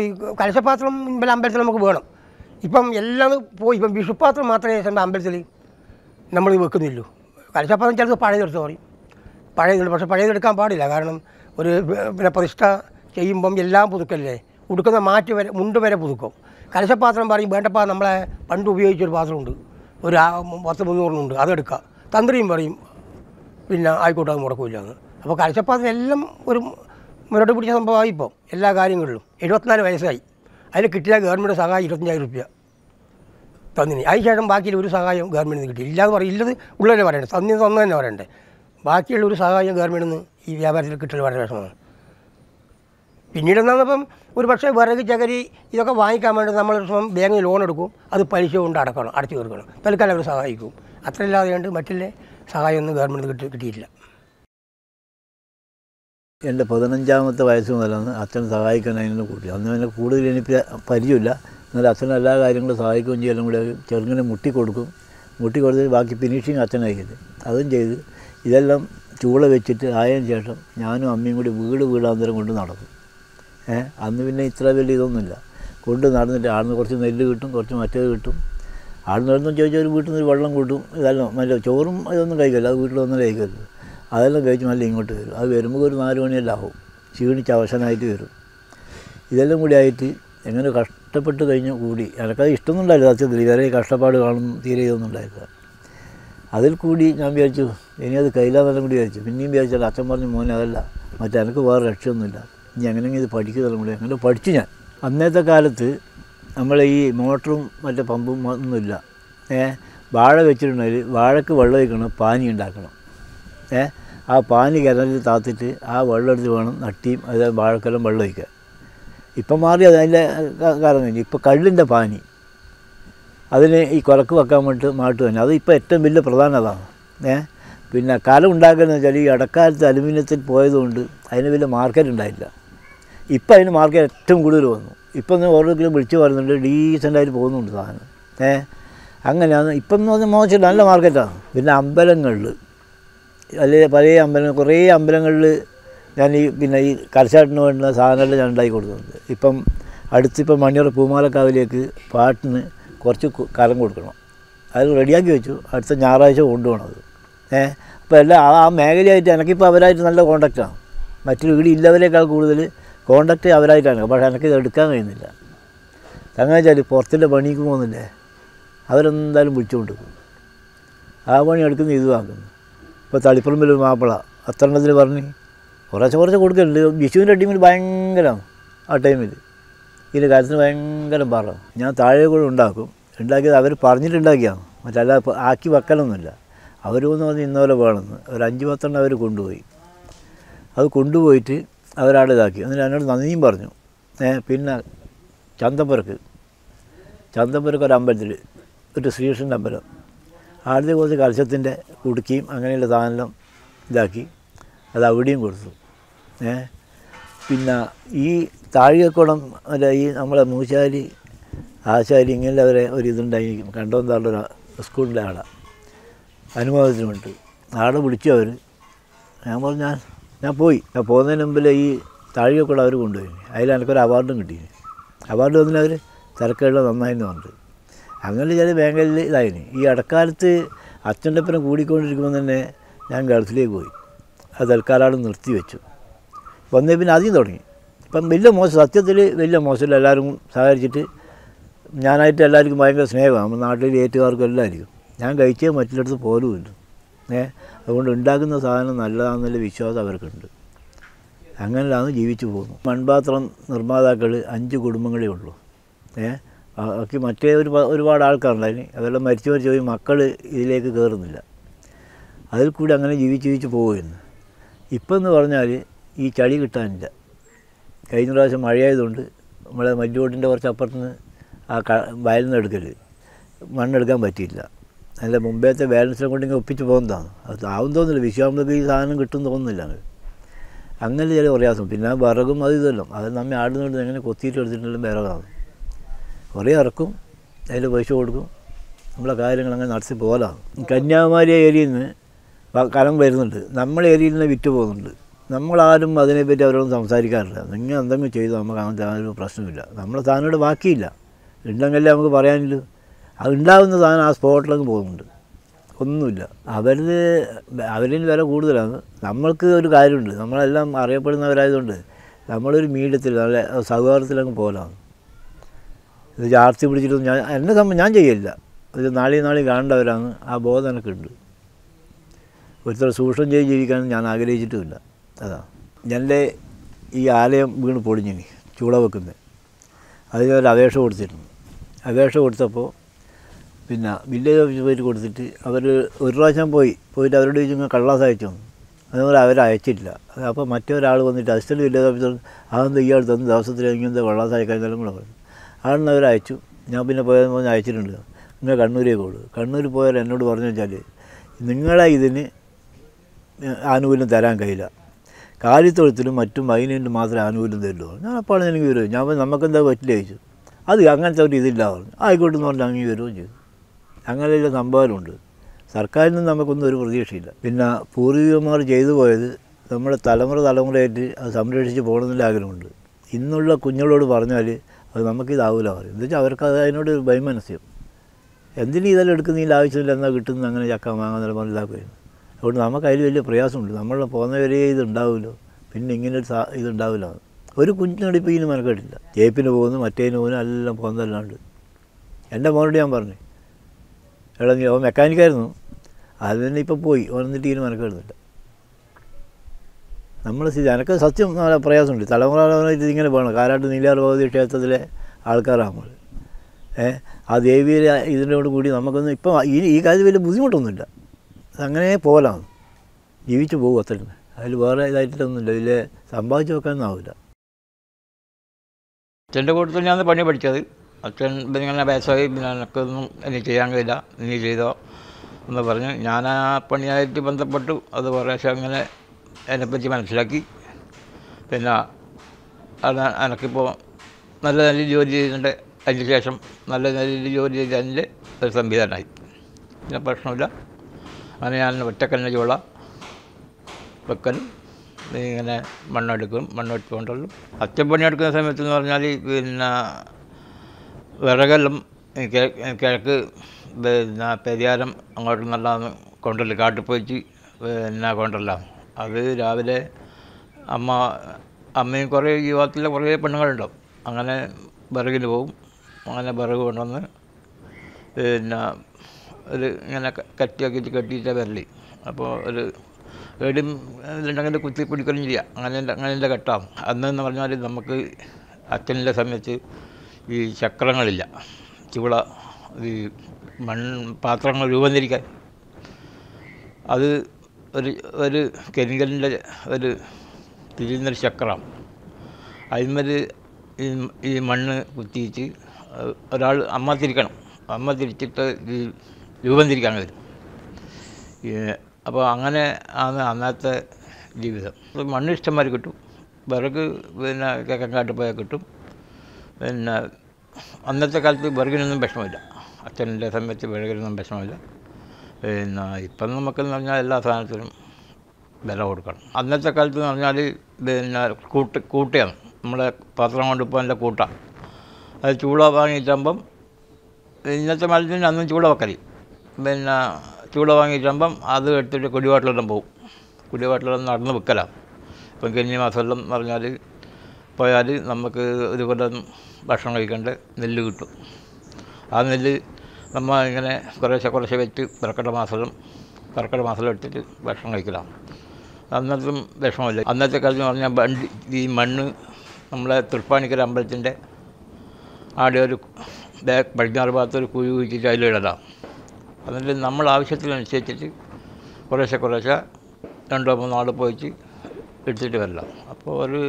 ഈ കലശപാത്രം ഇമ്പല അമ്പലത്തിൽ നമുക്ക് വേണം ഇപ്പം എല്ലാം പോയി ഇപ്പം വിഷുപാത്രം മാത്രമേ സ്വന്തം അമ്പലത്തിൽ നമ്മൾ വെക്കുന്നില്ലൂ കലശപാത്രം ചിലത് പഴയതെടുത്ത് പറയും പഴയതെടുത്ത് പക്ഷേ പഴയതെടുക്കാൻ പാടില്ല കാരണം ഒരു പിന്നെ പ്രതിഷ്ഠ ചെയ്യുമ്പം എല്ലാം പുതുക്കല്ലേ ഉടുക്കുന്ന മാറ്റ് വരെ മുണ്ട് വരെ പുതുക്കും കലശപാത്രം പറയും വേണ്ടപ്പാ നമ്മളെ പണ്ട് ഉപയോഗിച്ചൊരു പാത്രമുണ്ട് ഒരു പത്ത് മുന്നൂറിനുണ്ട് അതെടുക്കുക തന്ത്രിയും പറയും പിന്നെ ആയിക്കോട്ടെ അത് മുടക്കില്ല എന്ന് അപ്പോൾ കാഴ്ചപ്പാടിനെല്ലാം ഒരു മുന്നോട്ട് പിടിച്ച സംഭവമായി ഇപ്പോൾ എല്ലാ കാര്യങ്ങളിലും എഴുപത്തിനാല് വയസ്സായി അതിൽ കിട്ടിയ ഗവൺമെൻറ് സഹായം ഇരുപത്തഞ്ചായിരം റുപ്യ തന്നിന് അതിനുശേഷം ബാക്കിയുള്ള ഒരു സഹായം ഗവൺമെൻറ് നിന്ന് കിട്ടിയില്ല എന്ന് പറയും ഇല്ലത് ഉള്ളതന്നെ പറയണ്ടേ തന്നി തന്നെ പറയണ്ടേ ബാക്കിയുള്ള ഒരു സഹായം ഗവൺമെൻറ്റിൽ നിന്ന് ഈ വ്യാപാരത്തിൽ കിട്ടൽ വളരെ വിഷമമാണ് പിന്നീട് എന്നാണിപ്പം ഒരു പക്ഷേ വിറക് ചകരി ഇതൊക്കെ വാങ്ങിക്കാൻ വേണ്ടി നമ്മൾ ഇപ്പം ബാങ്കിൽ ലോൺ എടുക്കും അത് പലിശ കൊണ്ട് അടക്കണം അടച്ചു തീർക്കണം തൽക്കാലം അവർ സഹായിക്കും അത്രയില്ലാതെ കണ്ട് മറ്റുള്ള സഹായമൊന്നും ഗവൺമെൻറ് കിട്ടി കിട്ടിയില്ല എൻ്റെ പതിനഞ്ചാമത്തെ വയസ്സ് മുതലാണ് അച്ഛൻ അതിനൊന്നും കൂട്ടി അന്ന് എന്നെ കൂടുതൽ എനിക്ക് പരിചയമില്ല എന്നാലും അച്ഛൻ എല്ലാ കാര്യങ്ങളും സഹായിക്കുകയും ചെയ്യലും കൂടെ ചെറുങ്ങനെ മുട്ടി കൊടുക്കും മുട്ടി കൊടുത്തിട്ട് ബാക്കി ഫിനിഷിങ് അച്ഛനാക്കിയത് അതും ചെയ്ത് ഇതെല്ലാം ചൂള വെച്ചിട്ട് ആയതിനു ശേഷം ഞാനും അമ്മയും കൂടി വീട് വീടാന്തരം കൊണ്ട് നടക്കും അന്ന് പിന്നെ ഇത്ര വലിയ ഇതൊന്നുമില്ല കൊണ്ട് നടന്നിട്ട് ആടുന്ന് കുറച്ച് നെല്ല് കിട്ടും കുറച്ച് മറ്റേത് കിട്ടും ആടുന്ന് നടന്ന് ചോദിച്ചാൽ ഒരു വീട്ടിൽ നിന്ന് വെള്ളം കൂട്ടും ഇതെല്ലാം നല്ല ചോറും ഇതൊന്നും കഴിക്കില്ല അത് വീട്ടിൽ ഒന്നും കഴിക്കരുത് അതെല്ലാം കഴിച്ച് നല്ല ഇങ്ങോട്ട് വരും അത് വരുമ്പോൾ ഒരു നാല് മണിയെല്ലാം ആവും ക്ഷീണിച്ച് അവസാനമായിട്ട് വരും ഇതെല്ലാം കൂടി ആയിട്ട് എങ്ങനെ കഷ്ടപ്പെട്ട് കഴിഞ്ഞ് കൂടി എനിക്കത് ഇഷ്ടമൊന്നും ഉണ്ടായില്ല സത്യത്തിൽ ഇവരെ കഷ്ടപ്പാട് കാണും തീരെ ഇതൊന്നും ഉണ്ടായില്ല അതിൽ കൂടി ഞാൻ വിചാരിച്ചു ഇനി അത് കയ്യിലാന്നെല്ലാം കൂടി വിചാരിച്ചു പിന്നെയും വിചാരിച്ചാൽ അച്ഛൻ പറഞ്ഞു മോനെ അതല്ല മറ്റേ എനിക്ക് വേറെ രക്ഷയൊന്നുമില്ല നീ അങ്ങനെ ഇത് പഠിക്കുക കൂടെ അങ്ങനെ പഠിച്ചു ഞാൻ അന്നത്തെ കാലത്ത് നമ്മൾ ഈ മോട്ടറും മറ്റേ പമ്പും ഒന്നുമില്ല ഏ വാഴ വെച്ചിട്ടുണ്ടെങ്കിൽ വാഴക്ക് വെള്ളം വയ്ക്കണം പാനി ഉണ്ടാക്കണം ഏ ആ പാനി കിണറിൽ താത്തിട്ട് ആ വെള്ളം എടുത്ത് വേണം നട്ടിയും അത് വാഴക്കെല്ലാം വെള്ളം ഒഴിക്കുക ഇപ്പം മാറി അതിൻ്റെ കാലം കഴിഞ്ഞു ഇപ്പോൾ കള്ളിൻ്റെ പാനി അതിന് ഈ കുറക്ക് വെക്കാൻ വേണ്ടി മാട്ട് തന്നെ അത് ഇപ്പോൾ ഏറ്റവും വലിയ പ്രധാന അതാണ് ഏ പിന്നെ കലം ഉണ്ടാക്കുന്നത് വെച്ചാൽ ഈ ഇടക്കാലത്ത് അലുമിനിയത്തിൽ പോയതുകൊണ്ട് അതിന് വലിയ മാർക്കറ്റ് ഉണ്ടായില്ല ഇപ്പം അതിന് മാർക്കറ്റ് ഏറ്റവും കൂടുതൽ വന്നു ഇപ്പം ഓരോരുത്തരും വിളിച്ച് വരുന്നുണ്ട് ഡീസൻ്റായിട്ട് പോകുന്നുണ്ട് സാധനം ഏ അങ്ങനെയാണ് ഇപ്പം എന്ന് പറഞ്ഞാൽ മോശം നല്ല മാർക്കറ്റാണ് പിന്നെ അമ്പലങ്ങളിൽ അല്ലെങ്കിൽ പല അമ്പലങ്ങൾ കുറേ അമ്പലങ്ങളിൽ ഞാൻ ഈ പിന്നെ ഈ കർഷകന് വേണ്ട സാധനങ്ങൾ ഞാൻ ഉണ്ടാക്കി കൊടുക്കുന്നുണ്ട് ഇപ്പം അടുത്തിപ്പം മണിയൂർ പൂമാലക്കാവിലേക്ക് പാട്ടിന് കുറച്ച് കരം കൊടുക്കണം അത് റെഡിയാക്കി വെച്ചു അടുത്ത ഞായറാഴ്ച കൊണ്ടുപോകണം അത് ഏ അപ്പോൾ എല്ലാം ആ മേഖലയായിട്ട് എനിക്കിപ്പോൾ അവരായിട്ട് നല്ല കോണ്ടാക്റ്റാണ് മറ്റൊരു വീട് ഇല്ലവരേക്കാൾ കൂടുതൽ കോണ്ടാക്ട് അവരായിട്ടാണ് പക്ഷേ എനിക്ക് എടുക്കാൻ കഴിയുന്നില്ല അങ്ങനെ വെച്ചാൽ പുറത്തിൻ്റെ പണിക്ക് പോകുന്നില്ലേ അവരെന്തായാലും വിളിച്ചുകൊണ്ട് ആ പണി എടുക്കുന്ന ഇത് വാങ്ങുന്നു ഇപ്പോൾ തളിപ്പറമ്പിൽ മാപ്പിള അത്ര എണ്ണത്തിൽ പറഞ്ഞ് കുറച്ച് കുറച്ച് കൊടുക്കുന്നുണ്ട് വിഷുവിൻ്റെ ടീമിൽ ഭയങ്കരമാണ് ആ ടൈമിൽ ഇതിൻ്റെ കാര്യത്തിന് ഭയങ്കര പറ ഞാൻ താഴെ കൂടെ ഉണ്ടാക്കും ഉണ്ടാക്കിയത് അവർ പറഞ്ഞിട്ടുണ്ടാക്കിയാണ് മറ്റല്ലാതെ ആക്കി വെക്കലൊന്നുമില്ല അവരൊന്ന് പറഞ്ഞ് ഇന്നോലെ വേണമെന്ന് ഒരു അഞ്ച് പത്തെണ്ണം അവർ കൊണ്ടുപോയി അത് കൊണ്ടുപോയിട്ട് അവരാൾ ഇതാക്കി എന്നിട്ട് എന്നോട് നന്ദിയും പറഞ്ഞു പിന്നെ ചന്തപ്പുരക്ക് ചന്തപ്പുരക്ക് ഒരു അമ്പലത്തിൽ ഒരു ശ്രീകൃഷ്ണൻ്റെ അമ്പലം ആദ്യത്തെ കുറച്ച് കലശത്തിൻ്റെ കുടുക്കിയും അങ്ങനെയുള്ള സാധനം ഇതാക്കി അത് അവിടെയും കൊടുത്തു ഏ പിന്നെ ഈ താഴികക്കുളം അല്ല ഈ നമ്മളെ മൂശാലി ആശാലി ഇങ്ങനെയുള്ളവരെ ഒരു ഇതുണ്ടായിരിക്കും കണ്ടോന്താളുടെ സ്കൂളിൻ്റെ ആളാണ് അനുഭവത്തിനുമുണ്ട് ആളെ വിളിച്ചു അവർ ഞാൻ പറഞ്ഞാൽ ഞാൻ പോയി ഞാൻ പോകുന്നതിന് മുമ്പിൽ ഈ താഴികക്കുള്ള അവർ കൊണ്ടുപോയി അതിൽ എനിക്കൊരു അവാർഡും കിട്ടി അവാർഡ് വന്നിട്ട് അവർ തിരക്കുള്ള നന്നായിരുന്നു പറഞ്ഞിട്ട് അങ്ങനെ ചില ബാങ്കിൽ ഇതായിരുന്നു ഈ ഇടക്കാലത്ത് അച്ഛൻ്റെ ഒപ്പം കൂടിക്കൊണ്ടിരിക്കുമ്പോൾ തന്നെ ഞാൻ ഗൾഫിലേക്ക് പോയി അത് തൽക്കാലം നിർത്തി വെച്ചു വന്നേ പിന്നെ ആദ്യം തുടങ്ങി ഇപ്പം വലിയ മോശം സത്യത്തിൽ വലിയ മോശമില്ല എല്ലാവരും സഹകരിച്ചിട്ട് ഞാനായിട്ട് എല്ലാവർക്കും ഭയങ്കര സ്നേഹമാണ് നമ്മുടെ നാട്ടിൽ ഏറ്റുകാർക്കും എല്ലാവർക്കും ഞാൻ കഴിച്ചേ മറ്റുള്ളടത്ത് പോലും ഇല്ല ഏ അതുകൊണ്ട് ഉണ്ടാക്കുന്ന സാധനം നല്ലതാണെന്നുള്ള വിശ്വാസം അവർക്കുണ്ട് അങ്ങനെയാണ് ജീവിച്ചു പോകുന്നത് മൺപാത്രം നിർമ്മാതാക്കൾ അഞ്ച് കുടുംബങ്ങളേ ഉള്ളൂ ഏഹ് ഒക്കെ മറ്റേ ഒരു ഒരുപാട് ആൾക്കാരുണ്ടായിന് അതെല്ലാം മരിച്ചു പോയി മക്കൾ ഇതിലേക്ക് കയറുന്നില്ല അതിൽ കൂടി അങ്ങനെ ജീവിച്ച് ജീവിച്ച് പോകുമെന്ന് ഇപ്പം എന്ന് പറഞ്ഞാൽ ഈ ചളി കിട്ടാനില്ല കഴിഞ്ഞ പ്രാവശ്യം മഴയായതുകൊണ്ട് നമ്മളെ മല്ലുവോട്ടിൻ്റെ കുറച്ച് അപ്പുറത്ത് നിന്ന് ആ ക വയലിൽ നിന്ന് എടുക്കൽ മണ്ണെടുക്കാൻ പറ്റിയില്ല അല്ല മുമ്പേത്തെ ബാലൻസിനെ കൊണ്ട് ഇങ്ങനെ ഒപ്പിച്ച് പോകുന്നതാണ് അത് ആവും തോന്നില്ല വിശ്വാമ്പൾക്ക് ഈ സാധനം കിട്ടും തോന്നുന്നില്ല അങ്ങനെ ചില പ്രയാസം പിന്നെ വിറകും അത് ഇതെല്ലാം അത് നമ്മെ ആടുന്നുണ്ട് എങ്ങനെ കൊത്തിയിട്ട് എടുത്തിട്ടുണ്ടെങ്കിലും വിറകാണ് കുറേ ഇറക്കും അതിൽ പൈസ കൊടുക്കും നമ്മളെ കാര്യങ്ങൾ അങ്ങനെ നടത്തി പോകലാണ് കന്യാകുമാരി ഏരിയയിൽ നിന്ന് കലം വരുന്നുണ്ട് നമ്മളെ ഏരിയയിൽ നിന്ന് വിറ്റ് പോകുന്നുണ്ട് നമ്മളാരും അതിനെപ്പറ്റി അവരോട് സംസാരിക്കാറില്ല നിങ്ങൾ എന്തെങ്കിലും ചെയ്തു നമുക്ക് അങ്ങനത്തെ ഒരു പ്രശ്നമില്ല നമ്മളെ സാധനമോട് ബാക്കിയില്ല ഉണ്ടെങ്കിലേ നമുക്ക് പറയാനില്ല അത് ഉണ്ടാകുന്ന സാധനം ആ സ്പോട്ടിലങ്ങ് പോകുന്നുണ്ട് ഒന്നുമില്ല അവർ അവരിന് വില കൂടുതലാണ് നമ്മൾക്ക് ഒരു കാര്യമുണ്ട് നമ്മളെല്ലാം അറിയപ്പെടുന്നവരായതുകൊണ്ട് നമ്മളൊരു മീഡിയത്തിൽ നല്ല സൗഹാർദ്ദത്തിലങ്ങ് പോലാണ് ഇത് ജാർത്തി പിടിച്ചിട്ടൊന്നും ഞാൻ എന്നെ സംബന്ധം ഞാൻ ചെയ്യില്ല ഇത് നാളെയും നാളെ കാണേണ്ടവരാണ് ആ ബോധം ഉണ്ട് ഒരുത്തരം സൂക്ഷണം ചെയ്ത് ജീവിക്കാൻ ഞാൻ ആഗ്രഹിച്ചിട്ടുമില്ല അതാ എൻ്റെ ഈ ആലയം വീണ് പൊളിഞ്ഞിനി ചൂള വെക്കുന്നത് അതിനൊരു അപേക്ഷ കൊടുത്തിരുന്നു അപേക്ഷ കൊടുത്തപ്പോൾ പിന്നെ വില്ലേജ് ഓഫീസിൽ പോയിട്ട് കൊടുത്തിട്ട് അവർ ഒരു പ്രാവശ്യം പോയി പോയിട്ട് അവരോട് ചോദിച്ചു കള്ളാസ് അയച്ചു തന്നു അതുപോലെ അവരയച്ചില്ല അപ്പോൾ മറ്റൊരാൾ വന്നിട്ട് അസിസ്റ്റൻറ്റ് വില്ലേജ് ഓഫീസർ അതെന്താ ഇയാൾ തന്നു ദിവസത്തിൽ ഇങ്ങനത്തെ കള്ളാസ് അയക്കാനെല്ലാം കൂടെ പറഞ്ഞു ആണെന്ന് അവർ അയച്ചു ഞാൻ പിന്നെ പോയതെന്ന് പറഞ്ഞ് അയച്ചിട്ടുണ്ട് നിങ്ങൾ കണ്ണൂരേക്ക് കൊടു കണ്ണൂർ പോയാൽ എന്നോട് പറഞ്ഞു വെച്ചാൽ നിങ്ങളെ ഇതിന് ആനുകൂല്യം തരാൻ കഴിയില്ല കാലിത്തൊഴുത്തിലും മറ്റും വൈനേണ്ടും മാത്രമേ ആനുകൂല്യം തരുള്ളൂ ഞാൻ അപ്പോൾ എനിക്ക് വരും ഞാൻ നമുക്കെന്താ പറ്റില്ല ചോദിച്ചു അത് അങ്ങനത്തെ ഒരു ഇതില്ല പറഞ്ഞു ആയിക്കോട്ടെ എന്ന് പറഞ്ഞാൽ അങ്ങനെ വരികയും ചെയ്തു അങ്ങനെയുള്ള സംഭവമുണ്ട് സർക്കാരിൽ നിന്ന് നമുക്കൊന്നും ഒരു പ്രതീക്ഷയില്ല പിന്നെ പൂർവികന്മാർ ചെയ്തു പോയത് നമ്മുടെ തലമുറ തലമുറയായിട്ട് അത് സംരക്ഷിച്ച് പോകണമെന്നുള്ള ആഗ്രഹമുണ്ട് ഇന്നുള്ള കുഞ്ഞുങ്ങളോട് പറഞ്ഞാൽ അത് നമുക്കിതാവില്ല പറയും എന്താ വെച്ചാൽ അവർക്ക് അത് അതിനോട് വൈമനസ്യം എന്തിനും ഇതെല്ലാം എടുക്കുന്നതിൽ ആവശ്യമില്ല എന്നാൽ കിട്ടുന്ന അങ്ങനെ ചക്ക വാങ്ങാൻ പറഞ്ഞ് ഇതാക്കുകയാണ് അതുകൊണ്ട് നമുക്ക് അതിൽ വലിയ പ്രയാസമുണ്ട് നമ്മൾ പോകുന്നവരെ ഇതുണ്ടാവുമല്ലോ പിന്നെ ഇങ്ങനെ സാ ഇതുണ്ടാവില്ല ഒരു കുഞ്ഞടിപ്പിന് മനക്കെട്ടില്ല ജയിപ്പിന് പോകുന്നു മറ്റേന് പോകുന്നു എല്ലാം പോകുന്നതല്ലാണ്ട് എൻ്റെ മോനോട് ഞാൻ പറഞ്ഞു ഇളഞ്ഞില്ല അവൻ മെക്കാനിക്കായിരുന്നു അത് തന്നെ ഇപ്പോൾ പോയി ഓനെന്നിട്ട് ഇതിന് എടുത്തിട്ട് നമ്മൾ സ്ഥിതി എനക്ക് സത്യം നല്ല പ്രയാസമുണ്ട് തലമുറ ഇതിങ്ങനെ പോകണം കാലാട്ട് ഭഗവതി ക്ഷേത്രത്തിലെ ആൾക്കാരാകുമ്പോൾ നമ്മൾ ഏ ആ ദേവിയുടെ ഇതിനോട് കൂടി നമുക്കൊന്നും ഇപ്പം ഈ ഈ കാര്യത്തിൽ വലിയ ബുദ്ധിമുട്ടൊന്നുമില്ല അങ്ങനെ പോകലാണ് ജീവിച്ചു പോകും അത്ര അതിൽ വേറെ ഇതായിട്ടൊന്നുമില്ല ഇതിൽ സമ്പാദിച്ചു വെക്കാനൊന്നും ആവില്ല എൻ്റെ കൂട്ടത്തിൽ ഞാൻ പണി പഠിച്ചത് അച്ഛൻ ഇങ്ങനെ വയസ്സായി പിന്നെ എനിക്കൊന്നും ഇനി ചെയ്യാൻ കഴിയില്ല നീ ചെയ്തോ എന്ന് പറഞ്ഞു ഞാൻ ആ പണിയായിട്ട് ബന്ധപ്പെട്ടു അത് പ്രാവശ്യം അങ്ങനെ അതിനെപ്പറ്റി മനസ്സിലാക്കി പിന്നെ അത് എനിക്കിപ്പോൾ നല്ല നല്ല ജോലി ചെയ്തിട്ടുണ്ട് അതിന് ശേഷം നല്ല നല്ല ജോലി അതിൻ്റെ ഒരു സംവിധാനമായി പിന്നെ പ്രശ്നമില്ല അങ്ങനെ ഞാൻ ഒറ്റക്കന്നെ ചോള വെക്കൻ ഇങ്ങനെ മണ്ണെടുക്കും മണ്ണെടുത്തുകൊണ്ടുള്ളൂ അച്ഛൻ പണിയെടുക്കുന്ന സമയത്ത് എന്ന് പറഞ്ഞാൽ പിന്നെ വിറകെല്ലാം കിഴക്ക് പിന്നെ പെരിയാരം അങ്ങോട്ട് നല്ല കൊണ്ടല്ല കാട്ടിൽ പോയിട്ട് പിന്നെ കൊണ്ടുവരലാണ് അത് രാവിലെ അമ്മ അമ്മയും കുറേ ഈ കുറേ പെണ്ണുങ്ങളുണ്ടാവും അങ്ങനെ വിറകിന് പോവും അങ്ങനെ വിറക് കൊണ്ടുവന്ന് പിന്നെ ഒരു ഇങ്ങനെ കട്ടിയാക്കിയിട്ട് കെട്ടിയിട്ടേ വരല് അപ്പോൾ ഒരു ഏടും ഇതുണ്ടെങ്കിൽ കുത്തി പിടിക്കലും ചെയ്യാം അങ്ങനെ അങ്ങനെ കെട്ടാം അന്നെന്ന് പറഞ്ഞാൽ നമുക്ക് അച്ഛനിലെ സമയത്ത് ഈ ചക്രങ്ങളില്ല ചുവള ഈ മൺ പാത്രങ്ങൾ തിരിക്കാൻ അത് ഒരു ഒരു കെമിക്കലിൻ്റെ ഒരു തിരിയുന്നൊരു ചക്രം അതിന്മേൽ ഈ ഈ മണ്ണ് കുത്തിയിട്ട് ഒരാൾ അമ്മ തിരിക്കണം അമ്മ തിരിച്ചിട്ട് ഈ രൂപം തിരിക്കാൻ വരും അപ്പോൾ അങ്ങനെ ആണ് അന്നത്തെ ജീവിതം മണ്ണ് ഇഷ്ടംമാർ കിട്ടും വിറക് പിന്നെ കിഴക്കൻ പോയാൽ കിട്ടും പിന്നെ അന്നത്തെ കാലത്ത് വിറകിനൊന്നും വിഷമമില്ല അച്ഛൻ്റെ സമയത്ത് വിറകിനൊന്നും വിഷമമില്ല പിന്നെ ഇപ്പം നമുക്കെന്ന് പറഞ്ഞാൽ എല്ലാ സാധനത്തിനും വില കൊടുക്കണം അന്നത്തെ കാലത്ത് എന്ന് പറഞ്ഞാൽ പിന്നെ കൂട്ട് കൂട്ടയാണ് നമ്മളെ പാത്രം കൊണ്ടിപ്പോൾ കൂട്ടാണ് അത് ചൂട വാങ്ങിയിട്ടാകുമ്പം ഇന്നത്തെ മരത്തിന് അന്നും ചൂള വെക്കല് പിന്നെ ചൂട വാങ്ങിയിട്ടാകുമ്പം അത് എടുത്തിട്ട് കുടിവാട്ടിലെല്ലാം പോകും കുടിവാട്ടിലെല്ലാം നടന്ന് വിൽക്കലാണ് ഇപ്പം കഴിഞ്ഞ മാസമെല്ലാം പറഞ്ഞാൽ പോയാൽ നമുക്ക് ഒരു കൊല്ലം ഭക്ഷണം കഴിക്കേണ്ട നെല്ല് കിട്ടും ആ നെല്ല് നമ്മൾ ഇങ്ങനെ കുറേശ്ശെ കുറേശ്ശെ വെച്ച് കർക്കിടക മാസം കർക്കിടക മാസം എടുത്തിട്ട് ഭക്ഷണം കഴിക്കലാണ് അന്നത്തും വിഷമമില്ല അന്നത്തെ കാലത്ത് എന്ന് പറഞ്ഞാൽ വണ്ടി ഈ മണ്ണ് നമ്മളെ തൃപ്പാണിക്കര അമ്പലത്തിൻ്റെ ആടെ ഒരു ബാക്ക് പടിഞ്ഞാറ് ഒരു കുഴി കുഴിച്ചിട്ട് അതിലിടലാം അതിൻ്റെ നമ്മൾ ആവശ്യത്തിനനുസരിച്ചിട്ട് കുറേശ്ശെ കുറേശ്ശെ രണ്ടോ മൂന്നോ ആൾ പോയിട്ട് എടുത്തിട്ട് വരലാം അപ്പോൾ ഒരു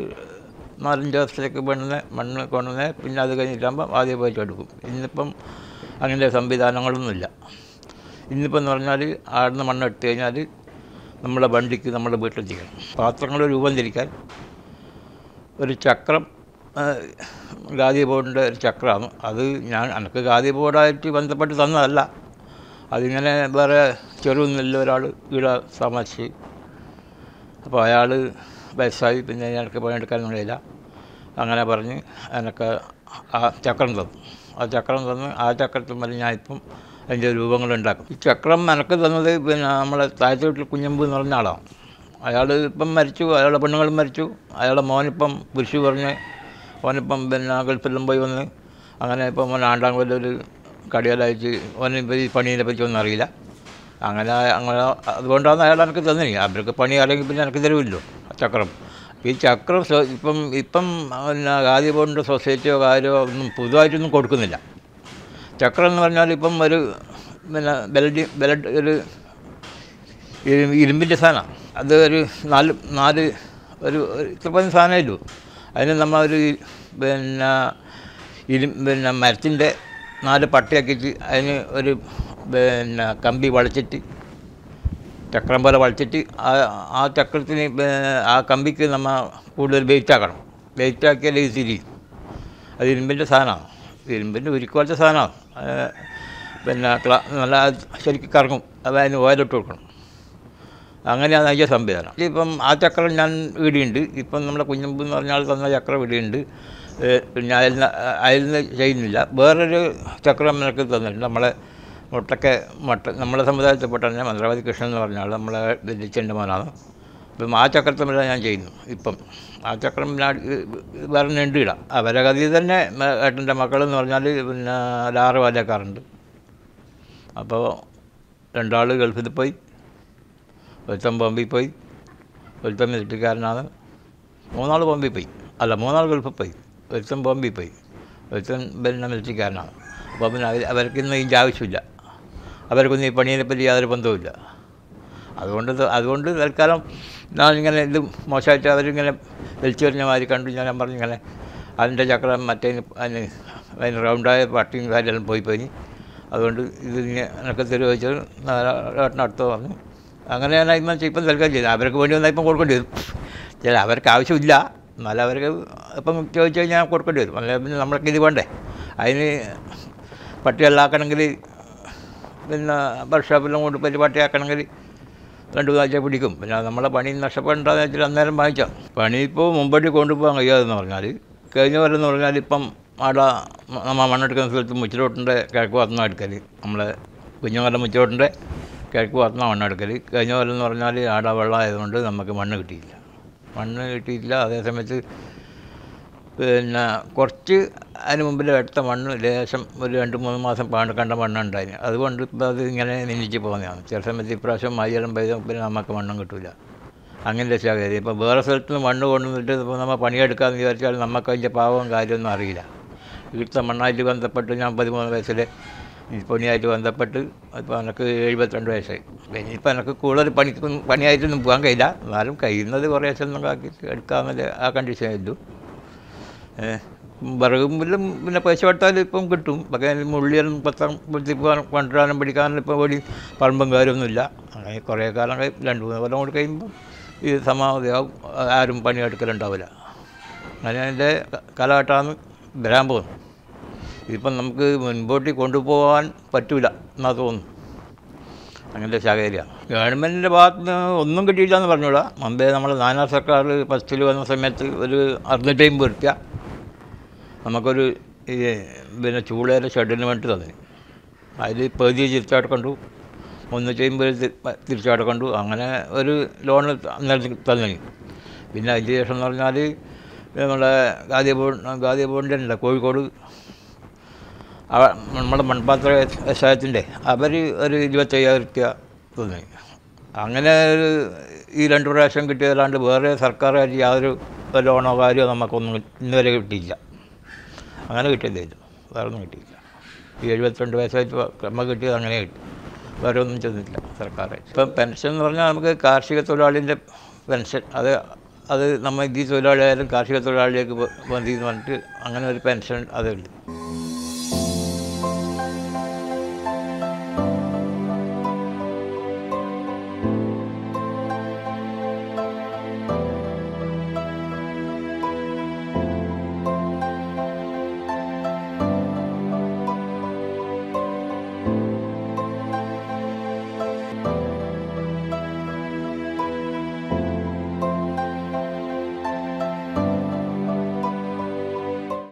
നാലഞ്ച് ദിവസത്തിലേക്ക് മണ്ണ് മണ്ണ് കൊണ്ടുവന്ന് പിന്നെ അത് കഴിഞ്ഞിട്ടാകുമ്പോൾ ആദ്യം പോയിട്ട് എടുക്കും ഇന്നിപ്പം അങ്ങനെ സംവിധാനങ്ങളൊന്നുമില്ല ഇന്നിപ്പം എന്ന് പറഞ്ഞാൽ ആടുന്ന മണ്ണ് എടുത്തു കഴിഞ്ഞാൽ നമ്മുടെ വണ്ടിക്ക് നമ്മുടെ വീട്ടിൽ ചെയ്യണം പാത്രങ്ങൾ രൂപം തിരിക്കാൻ ഒരു ചക്രം ഗാദി ബോർഡിൻ്റെ ഒരു ചക്രമാണ് അത് ഞാൻ എനിക്ക് ഗാദി ബോർഡായിട്ട് ബന്ധപ്പെട്ട് തന്നതല്ല അതിങ്ങനെ വേറെ ചെറുവെന്നില്ല ഒരാൾ ഇവിടെ താമസിച്ച് അപ്പോൾ അയാൾ വയസ്സായി പിന്നെ എനിക്ക് പണിയെടുക്കാനൊന്നും കഴിയില്ല അങ്ങനെ പറഞ്ഞ് എനിക്ക് ആ ചക്രം തന്നു ആ ചക്രം തന്ന് ആ ചക്രത്തിൽ മതി ഞാൻ ഇപ്പം അതിൻ്റെ രൂപങ്ങളുണ്ടാക്കും ഈ ചക്രം എനിക്ക് തന്നത് പിന്നെ നമ്മളെ താഴ്ത്തൂട്ടിൽ കുഞ്ഞമ്പ് എന്ന് പറഞ്ഞ ആളാണ് അയാൾ ഇപ്പം മരിച്ചു അയാളുടെ പെണ്ണുങ്ങളും മരിച്ചു അയാളുടെ മോനിപ്പം കുരിശു പറഞ്ഞ് ഓനിപ്പം പിന്നെ ഗൾഫിലും പോയി വന്ന് അങ്ങനെ ഇപ്പം മോൻ കൊല്ലം ഒരു കടിയാലയച്ച് ഓനിപ്പോൾ ഈ പണീനെ പറ്റി ഒന്നും അറിയില്ല അങ്ങനെ അങ്ങനെ അതുകൊണ്ടാണ് അയാൾ എനിക്ക് തന്നിനി അവർക്ക് പണി അല്ലെങ്കിൽ പിന്നെ എനിക്ക് തരുമല്ലോ ചക്രം ഈ ചക്രം ഇപ്പം ഇപ്പം പിന്നെ ഖാദി ബോണ്ട് സൊസൈറ്റിയോ കാര്യോ ഒന്നും പുതുതായിട്ടൊന്നും കൊടുക്കുന്നില്ല ചക്രം എന്ന് പറഞ്ഞാൽ ഇപ്പം ഒരു പിന്നെ ബെലഡി ബെലഡ് ഒരു ഇരുമ്പിൻ്റെ സാധനമാണ് അത് ഒരു നാല് നാല് ഒരു ഇത്രപ്പം സാധനമേ ഉള്ളൂ അതിന് ഒരു പിന്നെ ഇരു പിന്നെ മരത്തിൻ്റെ നാല് പട്ടയാക്കിയിട്ട് അതിന് ഒരു പിന്നെ കമ്പി വളച്ചിട്ട് ചക്രം പോലെ വളച്ചിട്ട് ആ ആ ചക്രത്തിന് ആ കമ്പിക്ക് നമ്മൾ കൂടുതൽ വെയിറ്റ് ആക്കണം വെയിറ്റ് ആക്കിയാൽ ഇത് തിരിയും അത് ഇരുമ്പിൻ്റെ സാധനമാണ് ഇരുമ്പിൻ്റെ ഉരുക്കുപോലത്തെ സാധനമാണ് പിന്നെ നല്ല ശരിക്കും കറങ്ങും അത് അതിന് ഓയിലിട്ട് കൊടുക്കണം അങ്ങനെയാണ് അതിൻ്റെ സംവിധാനം ഇപ്പം ആ ചക്രം ഞാൻ വീടിയുണ്ട് ഇപ്പം നമ്മുടെ കുഞ്ഞമ്പ് എന്ന് പറഞ്ഞാൽ തന്ന ചക്രം ഇടിയുണ്ട് ഞാൻ അതിൽ നിന്ന് ചെയ്യുന്നില്ല വേറൊരു ചക്രം നിനക്ക് തന്നിട്ടുണ്ട് നമ്മളെ മുട്ടക്ക മട്ട നമ്മുടെ സമുദായത്തിൽപ്പെട്ട തന്നെ മന്ത്രവാദി കൃഷ്ണൻ എന്ന് പറഞ്ഞാൽ നമ്മളെ രചിച്ചേണ്ട മോനാണ് അപ്പം ആ ചക്രത്തമിഴ ഞാൻ ചെയ്യുന്നു ഇപ്പം ആ ചക്രം വേറെ നീണ്ടിട അവരെ കഥയിൽ തന്നെ ഏട്ടൻ്റെ മക്കളെന്ന് പറഞ്ഞാൽ പിന്നെ ലാറ് വാലക്കാറുണ്ട് അപ്പോൾ രണ്ടാൾ ഗൾഫിൽ പോയി ഒരുത്തം ബോംബെയിൽ പോയി ഒരുത്തം ഇരട്ടിക്കാരനാണ് മൂന്നാൾ ബോംബെയിൽ പോയി അല്ല മൂന്നാൾ ഗൾഫിൽ പോയി ഒരുത്തം ബോംബെയിൽ പോയി ഒരുത്തം പിന്നെ മിലിറ്ററിക്കാരനാണ് അപ്പോൾ പിന്നെ അവർ അവർക്ക് ഇതിൻ്റെ ആവശ്യമില്ല അവർക്കൊന്നും ഈ പറ്റി യാതൊരു ബന്ധവുമില്ല അതുകൊണ്ട് അതുകൊണ്ട് തൽക്കാലം ഇങ്ങനെ ഇത് മോശമായിട്ട് അവരിങ്ങനെ വലിച്ചു വരുന്ന മാതിരി കണ്ടു ഞാൻ പറഞ്ഞിങ്ങനെ അതിൻ്റെ ചക്രം മറ്റേ അതിന് അതിന് റൗണ്ടായ പട്ടിയും കാര്യമെല്ലാം പോയി പോയി അതുകൊണ്ട് ഇത് എനിക്ക് തെരുവച്ചത് അടുത്ത് പറഞ്ഞു അങ്ങനെ ഞാൻ ഇപ്പം ഇപ്പം തൽക്കാലം ചെയ്തു അവർക്ക് വേണ്ടി വന്നാൽ ഇപ്പം കൊടുക്കേണ്ടി വരും ചില അവർക്ക് ആവശ്യമില്ല എന്നാലും അവർക്ക് ഇപ്പം ചോദിച്ചു കഴിഞ്ഞാൽ കൊടുക്കേണ്ടി വരും അല്ലെങ്കിൽ പിന്നെ നമ്മൾക്ക് ഇത് വേണ്ടേ അതിന് പട്ടിയല്ലാക്കണമെങ്കിൽ പിന്നെ വർക്ക്ഷോപ്പിലും കൊണ്ട് പരിപാടിയാക്കണമെങ്കിൽ രണ്ട് ആഴ്ച പിടിക്കും പിന്നെ നമ്മളെ പണി നഷ്ടപ്പെടേണ്ടതെന്ന് വെച്ചാൽ അന്നേരം വാങ്ങിച്ചാൽ പണി ഇപ്പോൾ മുമ്പോട്ട് കൊണ്ടുപോകാൻ കഴിയാതെന്ന് പറഞ്ഞാൽ കഴിഞ്ഞ വരെന്ന് പറഞ്ഞാൽ ഇപ്പം അവിടെ നമ്മൾ മണ്ണെടുക്കുന്ന സ്ഥലത്ത് മുച്ചിലോട്ടിൻ്റെ കിഴക്ക് വാർത്തുന്ന എടുക്കൽ നമ്മളെ കുഞ്ഞുങ്ങളുടെ മുച്ചിലോട്ടിൻ്റെ കിഴക്ക് വാർത്തുന്ന മണ്ണെടുക്കൽ കഴിഞ്ഞ വരെന്ന് പറഞ്ഞാൽ ആടെ വെള്ളമായതുകൊണ്ട് നമുക്ക് മണ്ണ് കിട്ടിയില്ല മണ്ണ് കിട്ടിയില്ല അതേ സമയത്ത് പിന്നെ കുറച്ച് അതിന് മുമ്പിൽ എടുത്ത മണ്ണ് ലേശം ഒരു രണ്ട് മൂന്ന് മാസം പാണ്ട് കണ്ട മണ്ണുണ്ടായിരുന്നു അതുകൊണ്ട് ഇപ്പോൾ അത് ഇങ്ങനെ നിന്നിച്ച് പോകുന്നതാണ് ചില സമയത്ത് ഇപ്രാവശ്യം മഴയെല്ലാം പെയ്ത പിന്നെ നമുക്ക് മണ്ണും കിട്ടില്ല അങ്ങനെ രക്ഷാകരുത് ഇപ്പോൾ വേറെ സ്ഥലത്ത് നിന്ന് മണ്ണ് കൊണ്ടുവന്നിട്ട് ഇപ്പോൾ നമ്മൾ പണിയെടുക്കാമെന്ന് വിചാരിച്ചാൽ നമുക്ക് അതിൻ്റെ പാവവും കാര്യമൊന്നും അറിയില്ല ഇവിടുത്തെ മണ്ണായിട്ട് ബന്ധപ്പെട്ട് ഞാൻ പതിമൂന്ന് വയസ്സിൽ പണിയായിട്ട് ബന്ധപ്പെട്ട് ഇപ്പോൾ എനിക്ക് എഴുപത്തിരണ്ട് വയസ്സായി ഇനിയിപ്പോൾ എനിക്ക് കൂടുതൽ പണിക്ക് പണിയായിട്ടൊന്നും പോകാൻ കഴിയില്ല എന്നാലും കഴിയുന്നത് കുറേ ശതമാനം ആക്കി എടുക്കാമെന്നുള്ള ആ കണ്ടീഷൻ വിറകും പുല്ലും പിന്നെ പൈസ കൊടുത്താൽ ഇപ്പം കിട്ടും പക്ഷേ മുള്ളിയൊന്നും പത്രം പത്തിപ്പാനും പണ്ടിടാനും പിടിക്കാനും ഇപ്പോൾ ഓടി പറമ്പും കാര്യമൊന്നുമില്ല അങ്ങനെ കുറേ കാലം കഴിയും രണ്ട് മൂന്ന് കൊല്ലം കൂടി കഴിയുമ്പം ഇത് സമാവധിയാവും ആരും പണിയെടുക്കലുണ്ടാവില്ല അങ്ങനെ അതിൻ്റെ കാലഘട്ടമാണ് വരാൻ പോകുന്നു ഇതിപ്പം നമുക്ക് മുൻപോട്ട് കൊണ്ടുപോകാൻ പറ്റില്ല എന്നാ തോന്നുന്നു അങ്ങനത്തെ സാഹചര്യമാണ് ഗവൺമെൻറ്റിൻ്റെ ഭാഗത്ത് നിന്ന് ഒന്നും കിട്ടിയില്ല എന്ന് പറഞ്ഞൂടാ മുമ്പേ നമ്മൾ നാനാ സർക്കാർ ഫസ്റ്റിൽ വന്ന സമയത്ത് ഒരു അറുന്നൂറ്റി അമ്പത് റുപ്യ നമുക്കൊരു ഈ പിന്നെ ചൂളേരെ ഷെഡിന് വേണ്ടി തന്നെ അതിൽ പകുതി തിരിച്ചാട്ട് കണ്ടു ഒന്ന് ചെയ്യുമ്പോൾ തിരിച്ചാട്ട് കണ്ടു അങ്ങനെ ഒരു ലോണ് തന്നെ പിന്നെ അതിന് ശേഷം എന്ന് പറഞ്ഞാൽ നമ്മളെ ഗാദിയബോൺ ഗാദിയബോണിൻ്റെ ഉണ്ട് കോഴിക്കോട് നമ്മുടെ മൺപാത്ര വ്യവസായത്തിൻ്റെ അവർ ഒരു ഇരുപത്തയ്യായിരം രൂപ തന്നെ അങ്ങനെ ഒരു ഈ രണ്ട് പ്രാവശ്യം കിട്ടിയതല്ലാണ്ട് വേറെ സർക്കാർ യാതൊരു ലോണോ കാര്യമോ നമുക്കൊന്നും ഇന്നുവരെ കിട്ടിയില്ല അങ്ങനെ കിട്ടിയതേ ഇല്ല വേറെ ഒന്നും കിട്ടിയില്ല ഈ എഴുപത്തിരണ്ട് വയസ്സായിട്ട് അമ്മ കിട്ടിയത് അങ്ങനെ കിട്ടി വേറെ ഒന്നും ചെന്നില്ല സർക്കാർ ഇപ്പം പെൻഷൻ എന്ന് പറഞ്ഞാൽ നമുക്ക് കാർഷിക തൊഴിലാളിൻ്റെ പെൻഷൻ അത് അത് നമ്മൾ ഈ തൊഴിലാളിയായാലും കാർഷിക തൊഴിലാളിയിലേക്ക് വന്നതെന്ന് പറഞ്ഞിട്ട് അങ്ങനെ ഒരു പെൻഷൻ അതുണ്ട്